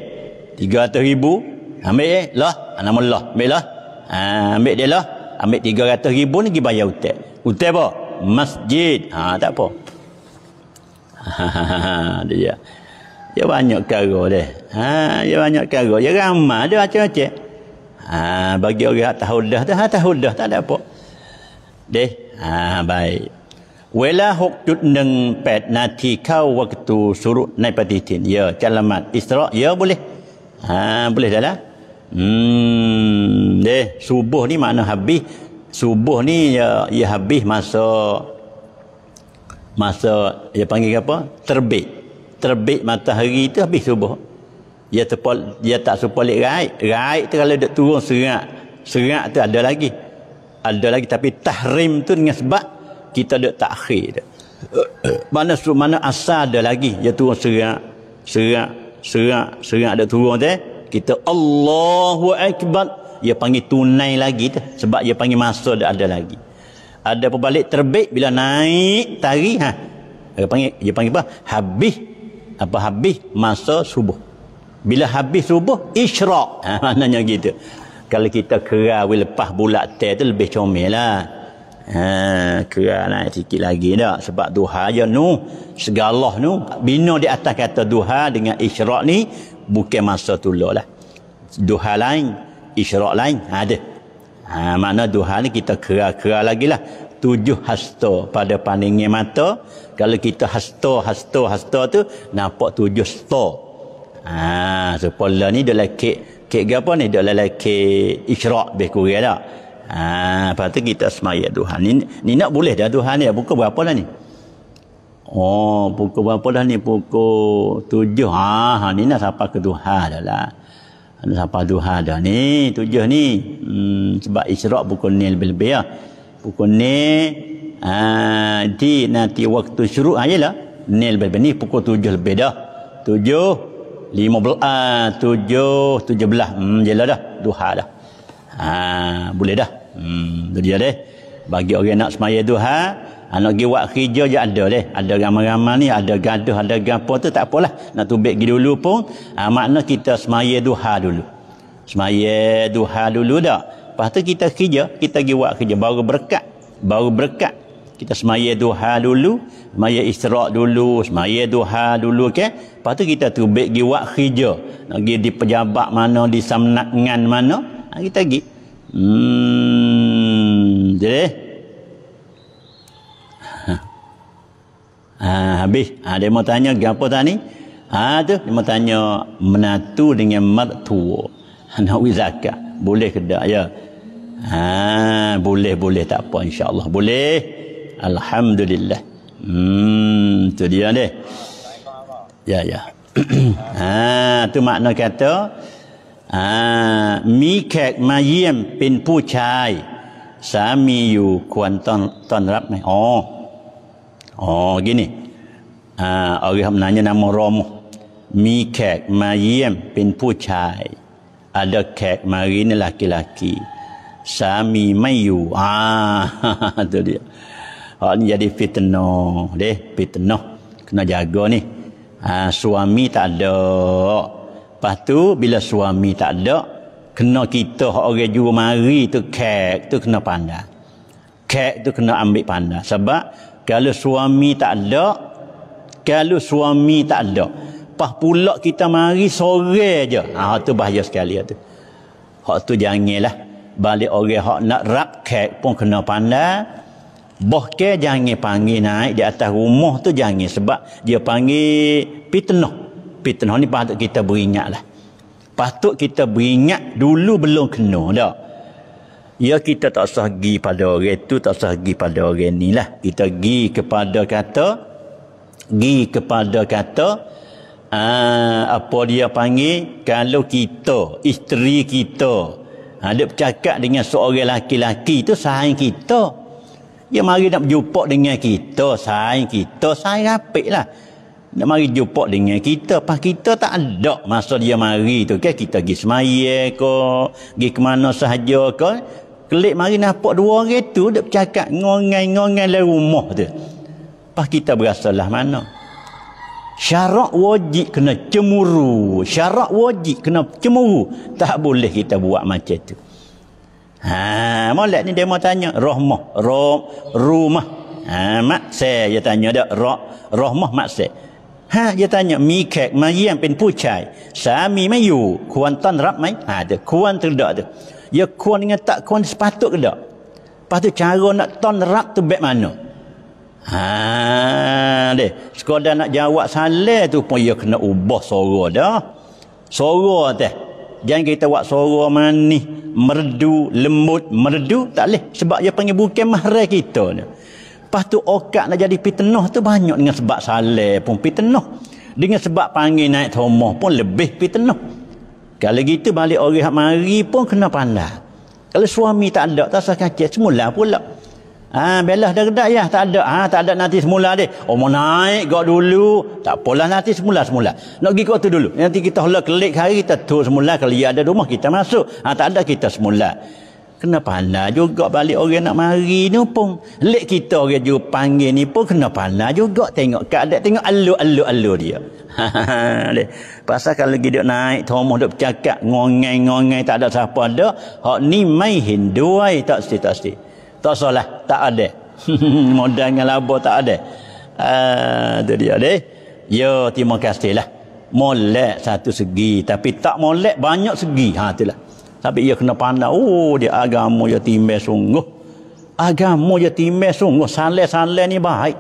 300 ribu. Ambil eh. Lah, nama lah. Ambil lah. Ha, ambil dia lah. Ambil tiga ratus ribu ni pergi bayar hutang. Hutang apa? Masjid. Ha, tak apa. Ha, dia, dia. dia banyak karo dia. Ha, dia banyak karo. Dia ramah. Dia macam-macam. Ha, bagi orang yang tahu dah. Tak tahu dah. Tak ada apa. Deh. Ha, baik. Wala hok tut neng pet nati kau waktu suruh naik patitin. Ya, calamat. Isra, ya boleh. Ha, boleh dah lah. Hmm, deh subuh ni makna habis. Subuh ni ya ya habis masa masa ya panggil apa? Terbit. Terbit matahari tu habis subuh. Ya terpol ya tak supalik raik. Raik tu kalau dak turun serak, serak tu ada lagi. Ada lagi tapi tahrim tu dengan sebab kita dak takhir dak. mana mana asal ada lagi ya turun serak, serak, serak, serak dak turun tu eh kita Allahu Akbar dia panggil tunai lagi dah sebab dia panggil masa dia ada lagi ada pembalik terbit bila naik tarikh ha dia panggil dia panggil apa habis apa habis masa subuh bila habis subuh isyrak ha maknanya gitu kalau kita kerawi lepas bulat teh tu lebih comel lah ha kerah naik sikit lagi dah sebab duha je nu segala nu bina di atas kata duha dengan isyrak ni bukan masa tulah lah. Duha lain, isyrak lain, ha, ada. Ha, makna duha ni kita kera-kera lagi lah. Tujuh hasta pada pandangan mata. Kalau kita hasta, hasta, hasta tu, nampak tujuh hasta. Ha, sepala ni dia lelaki, kek ke apa ni? Dia lelaki isyrak lebih kurang tak? Lah. Ha, lepas tu kita semayat duha. Ni, ni nak boleh dah duha ni. Buka berapa lah ni? Oh, pukul berapa dah ni? Pukul tujuh. Ah, ha, ni nak sampai ke duha dah lah. Nak sampai duha dah ni. Tujuh ni. Hmm, sebab isyarat pukul ni lebih-lebih lah. Pukul ni, ha, di, nanti waktu syuruk, aje ha, lah. Ni lebih-lebih ni, pukul tujuh lebih dah. Tujuh, lima belas, ha, tujuh, tujuh belah. Hmm, jelah dah. Duha dah. Ha, boleh dah. Hmm, tujuh dia deh. Bagi orang nak semaya duha, Ha, nak pergi buat kerja je ada deh. Ada ramai-ramai ni, ada gaduh, ada gapo tu tak apalah. Nak tubik pergi dulu pun, ha, makna kita semaya duha dulu. Semaya duha dulu dah. Lepas tu kita kerja, kita pergi buat kerja. Baru berkat. Baru berkat. Kita semaya duha dulu. Semaya israq dulu. Semaya duha dulu. Okay? Lepas tu kita tubik pergi buat kerja. Nak pergi di pejabat mana, di ngan mana. Ha, kita pergi. Hmm, jadi, habis. Ha, dia mau tanya gapo tadi? Ha, tu dia mau tanya menatu dengan mertua. Nak wi zakat. Boleh ke tak ya? Ha, boleh boleh tak apa insya-Allah. Boleh. Alhamdulillah. Hmm, tu dia deh. Ya ya. ha, tu makna kata ha, mi kek ma yiem pin pu chai. Suami you kuan ton ton rap mai. Oh. Oh gini. อาอาวิหมนานยนามรมมีแขกมาเยี่ยมเป็นผู้ชายอาเดแขกมารีนลักิลักีสามีไม่อยู่อ่าตัวเดียวอันยาดิฟิตโนเดฟิตโนขณะจากโกนี่อาสวามีตัดเดอปัตุบิลสวามีตัดเดอขณะกิตโตโอเกจูมารีตุแขกตุขณะปันดาแขกตุขณะอัมบิปันดาสาบะกาลสวามีตัดเดอ kalau suami tak ada pas pula kita mari sore je ha ah, tu bahaya sekali tu hak tu janganlah balik orang hak nak rap rakat pun kena pandai bahke jangan panggil naik di atas rumah tu jangan sebab dia panggil fitnah fitnah ni patut kita lah. patut kita beringat dulu belum kena dak Ya kita tak sah pergi pada orang itu, tak sah pergi pada orang lah. Kita pergi kepada kata, gi kepada kata ah, apa dia panggil kalau kita isteri kita ada ha, bercakap dengan seorang laki-laki itu sayang kita dia mari nak berjumpa dengan kita sayang kita sayang rapik lah nak mari jumpa dengan kita pas kita tak ada masa dia mari tu kan kita pergi semaya ke pergi ke mana sahaja ke kelik mari nampak dua orang tu dia bercakap ngongan-ngongan dalam rumah tu Pas kita lah mana? Syarak wajib kena cemuru. Syarak wajib kena cemuru. Tak boleh kita buat macam tu. Ha, molek ni dia mau tanya rahmah, rom rumah. Ha, mak saya tanya dak rah, rahmah mak saya. Ha, dia tanya mikek mayang pen pucai. Sami mayu, kuan tan rap mai? Ha, dia kuan terdak tu. dia kuan dengan tak kuan sepatut ke dak? Pastu cara nak tan rap tu bek mana? Ha deh, sekadar nak jawab salah tu pun ia ya kena ubah suara dah. Suara teh. Jangan kita buat suara manis, merdu, lembut, merdu tak leh sebab dia panggil bukan mahrai kita ni. Lepas tu okat nak jadi pitenoh tu banyak dengan sebab salah pun pitenoh. Dengan sebab panggil naik tomoh pun lebih pitenoh. Kalau gitu balik orang hak mari pun kena pandai. Kalau suami tak ada, tak sah kacik, semula pula. Ah ha, belah dah ya tak ada. Ah ha, tak ada nanti semula dia. Oh mau naik gak dulu. Tak apalah nanti semula-semula. Nak pergi kau tu dulu. Nanti kita hola klik hari kita tu semula kalau dia ada rumah kita masuk. Ah ha, tak ada kita semula. Kena pandai juga balik orang nak mari ni pun. Lek kita orang juga panggil ni pun kena pandai juga. Tengok keadaan, tengok alu-alu-alu dia. Pasal kalau dia naik, tomoh dia bercakap, ngongeng-ngongeng tak ada siapa ada. Hak ni main hinduai tak setiap-setiap tak salah tak ada modal dengan laba tak ada ah, itu dia deh ya terima kasih lah molek satu segi tapi tak molek banyak segi ha itulah tapi ia kena pandang oh dia agama dia timbe sungguh agama dia timbe sungguh salih-salih ni baik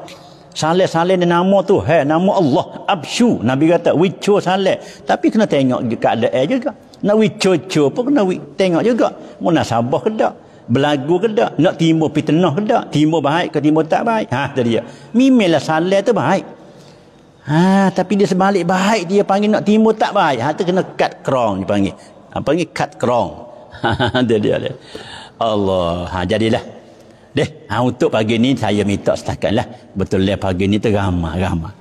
salih-salih ni nama tu he nama Allah absyu nabi kata wicho salih tapi kena tengok keadaan juga nak wicho-cho pun kena tengok juga mun sabar ke Belagu ke tak? Nak timur fitnah ke tak? Timur baik ke timur tak baik? Ha, tu dia. Mimillah salih tu baik. Ha, tapi dia sebalik baik dia panggil nak timur tak baik. Ha, tu kena kat krong dia panggil. Ha, panggil kat krong. Ha, dia, dia, Allah. Ha, jadilah. Deh, ha, untuk pagi ni saya minta setakat lah. Betul lah pagi ni tu ramah, ramah.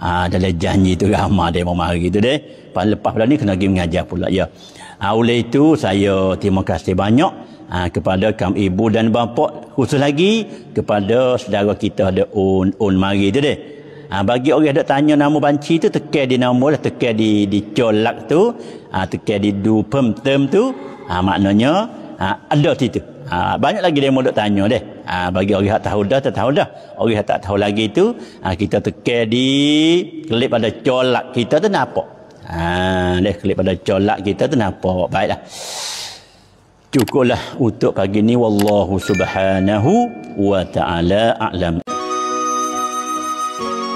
Ha, dalam janji tu ramah dia mau mari tu deh. Lepas pula ni kena pergi mengajar pula. Ya. Ha, oleh itu saya terima kasih banyak ha, kepada kaum ibu dan bapa khusus lagi kepada saudara kita ada un un mari tu deh ha, bagi orang ada tanya nama banci tu tekan di nama lah tekan di di colak tu ha, tekan di du pem tem tu ha, maknanya ha, ada situ ha, banyak lagi demo nak tanya deh ha, bagi orang yang tahu dah tak tahu dah orang yang tak tahu lagi tu ha, kita tekan di klik pada colak kita tu nampak ah deh klik pada colak kita tu nampak baiklah cukuplah untuk pagi ni wallahu subhanahu wa taala a'lam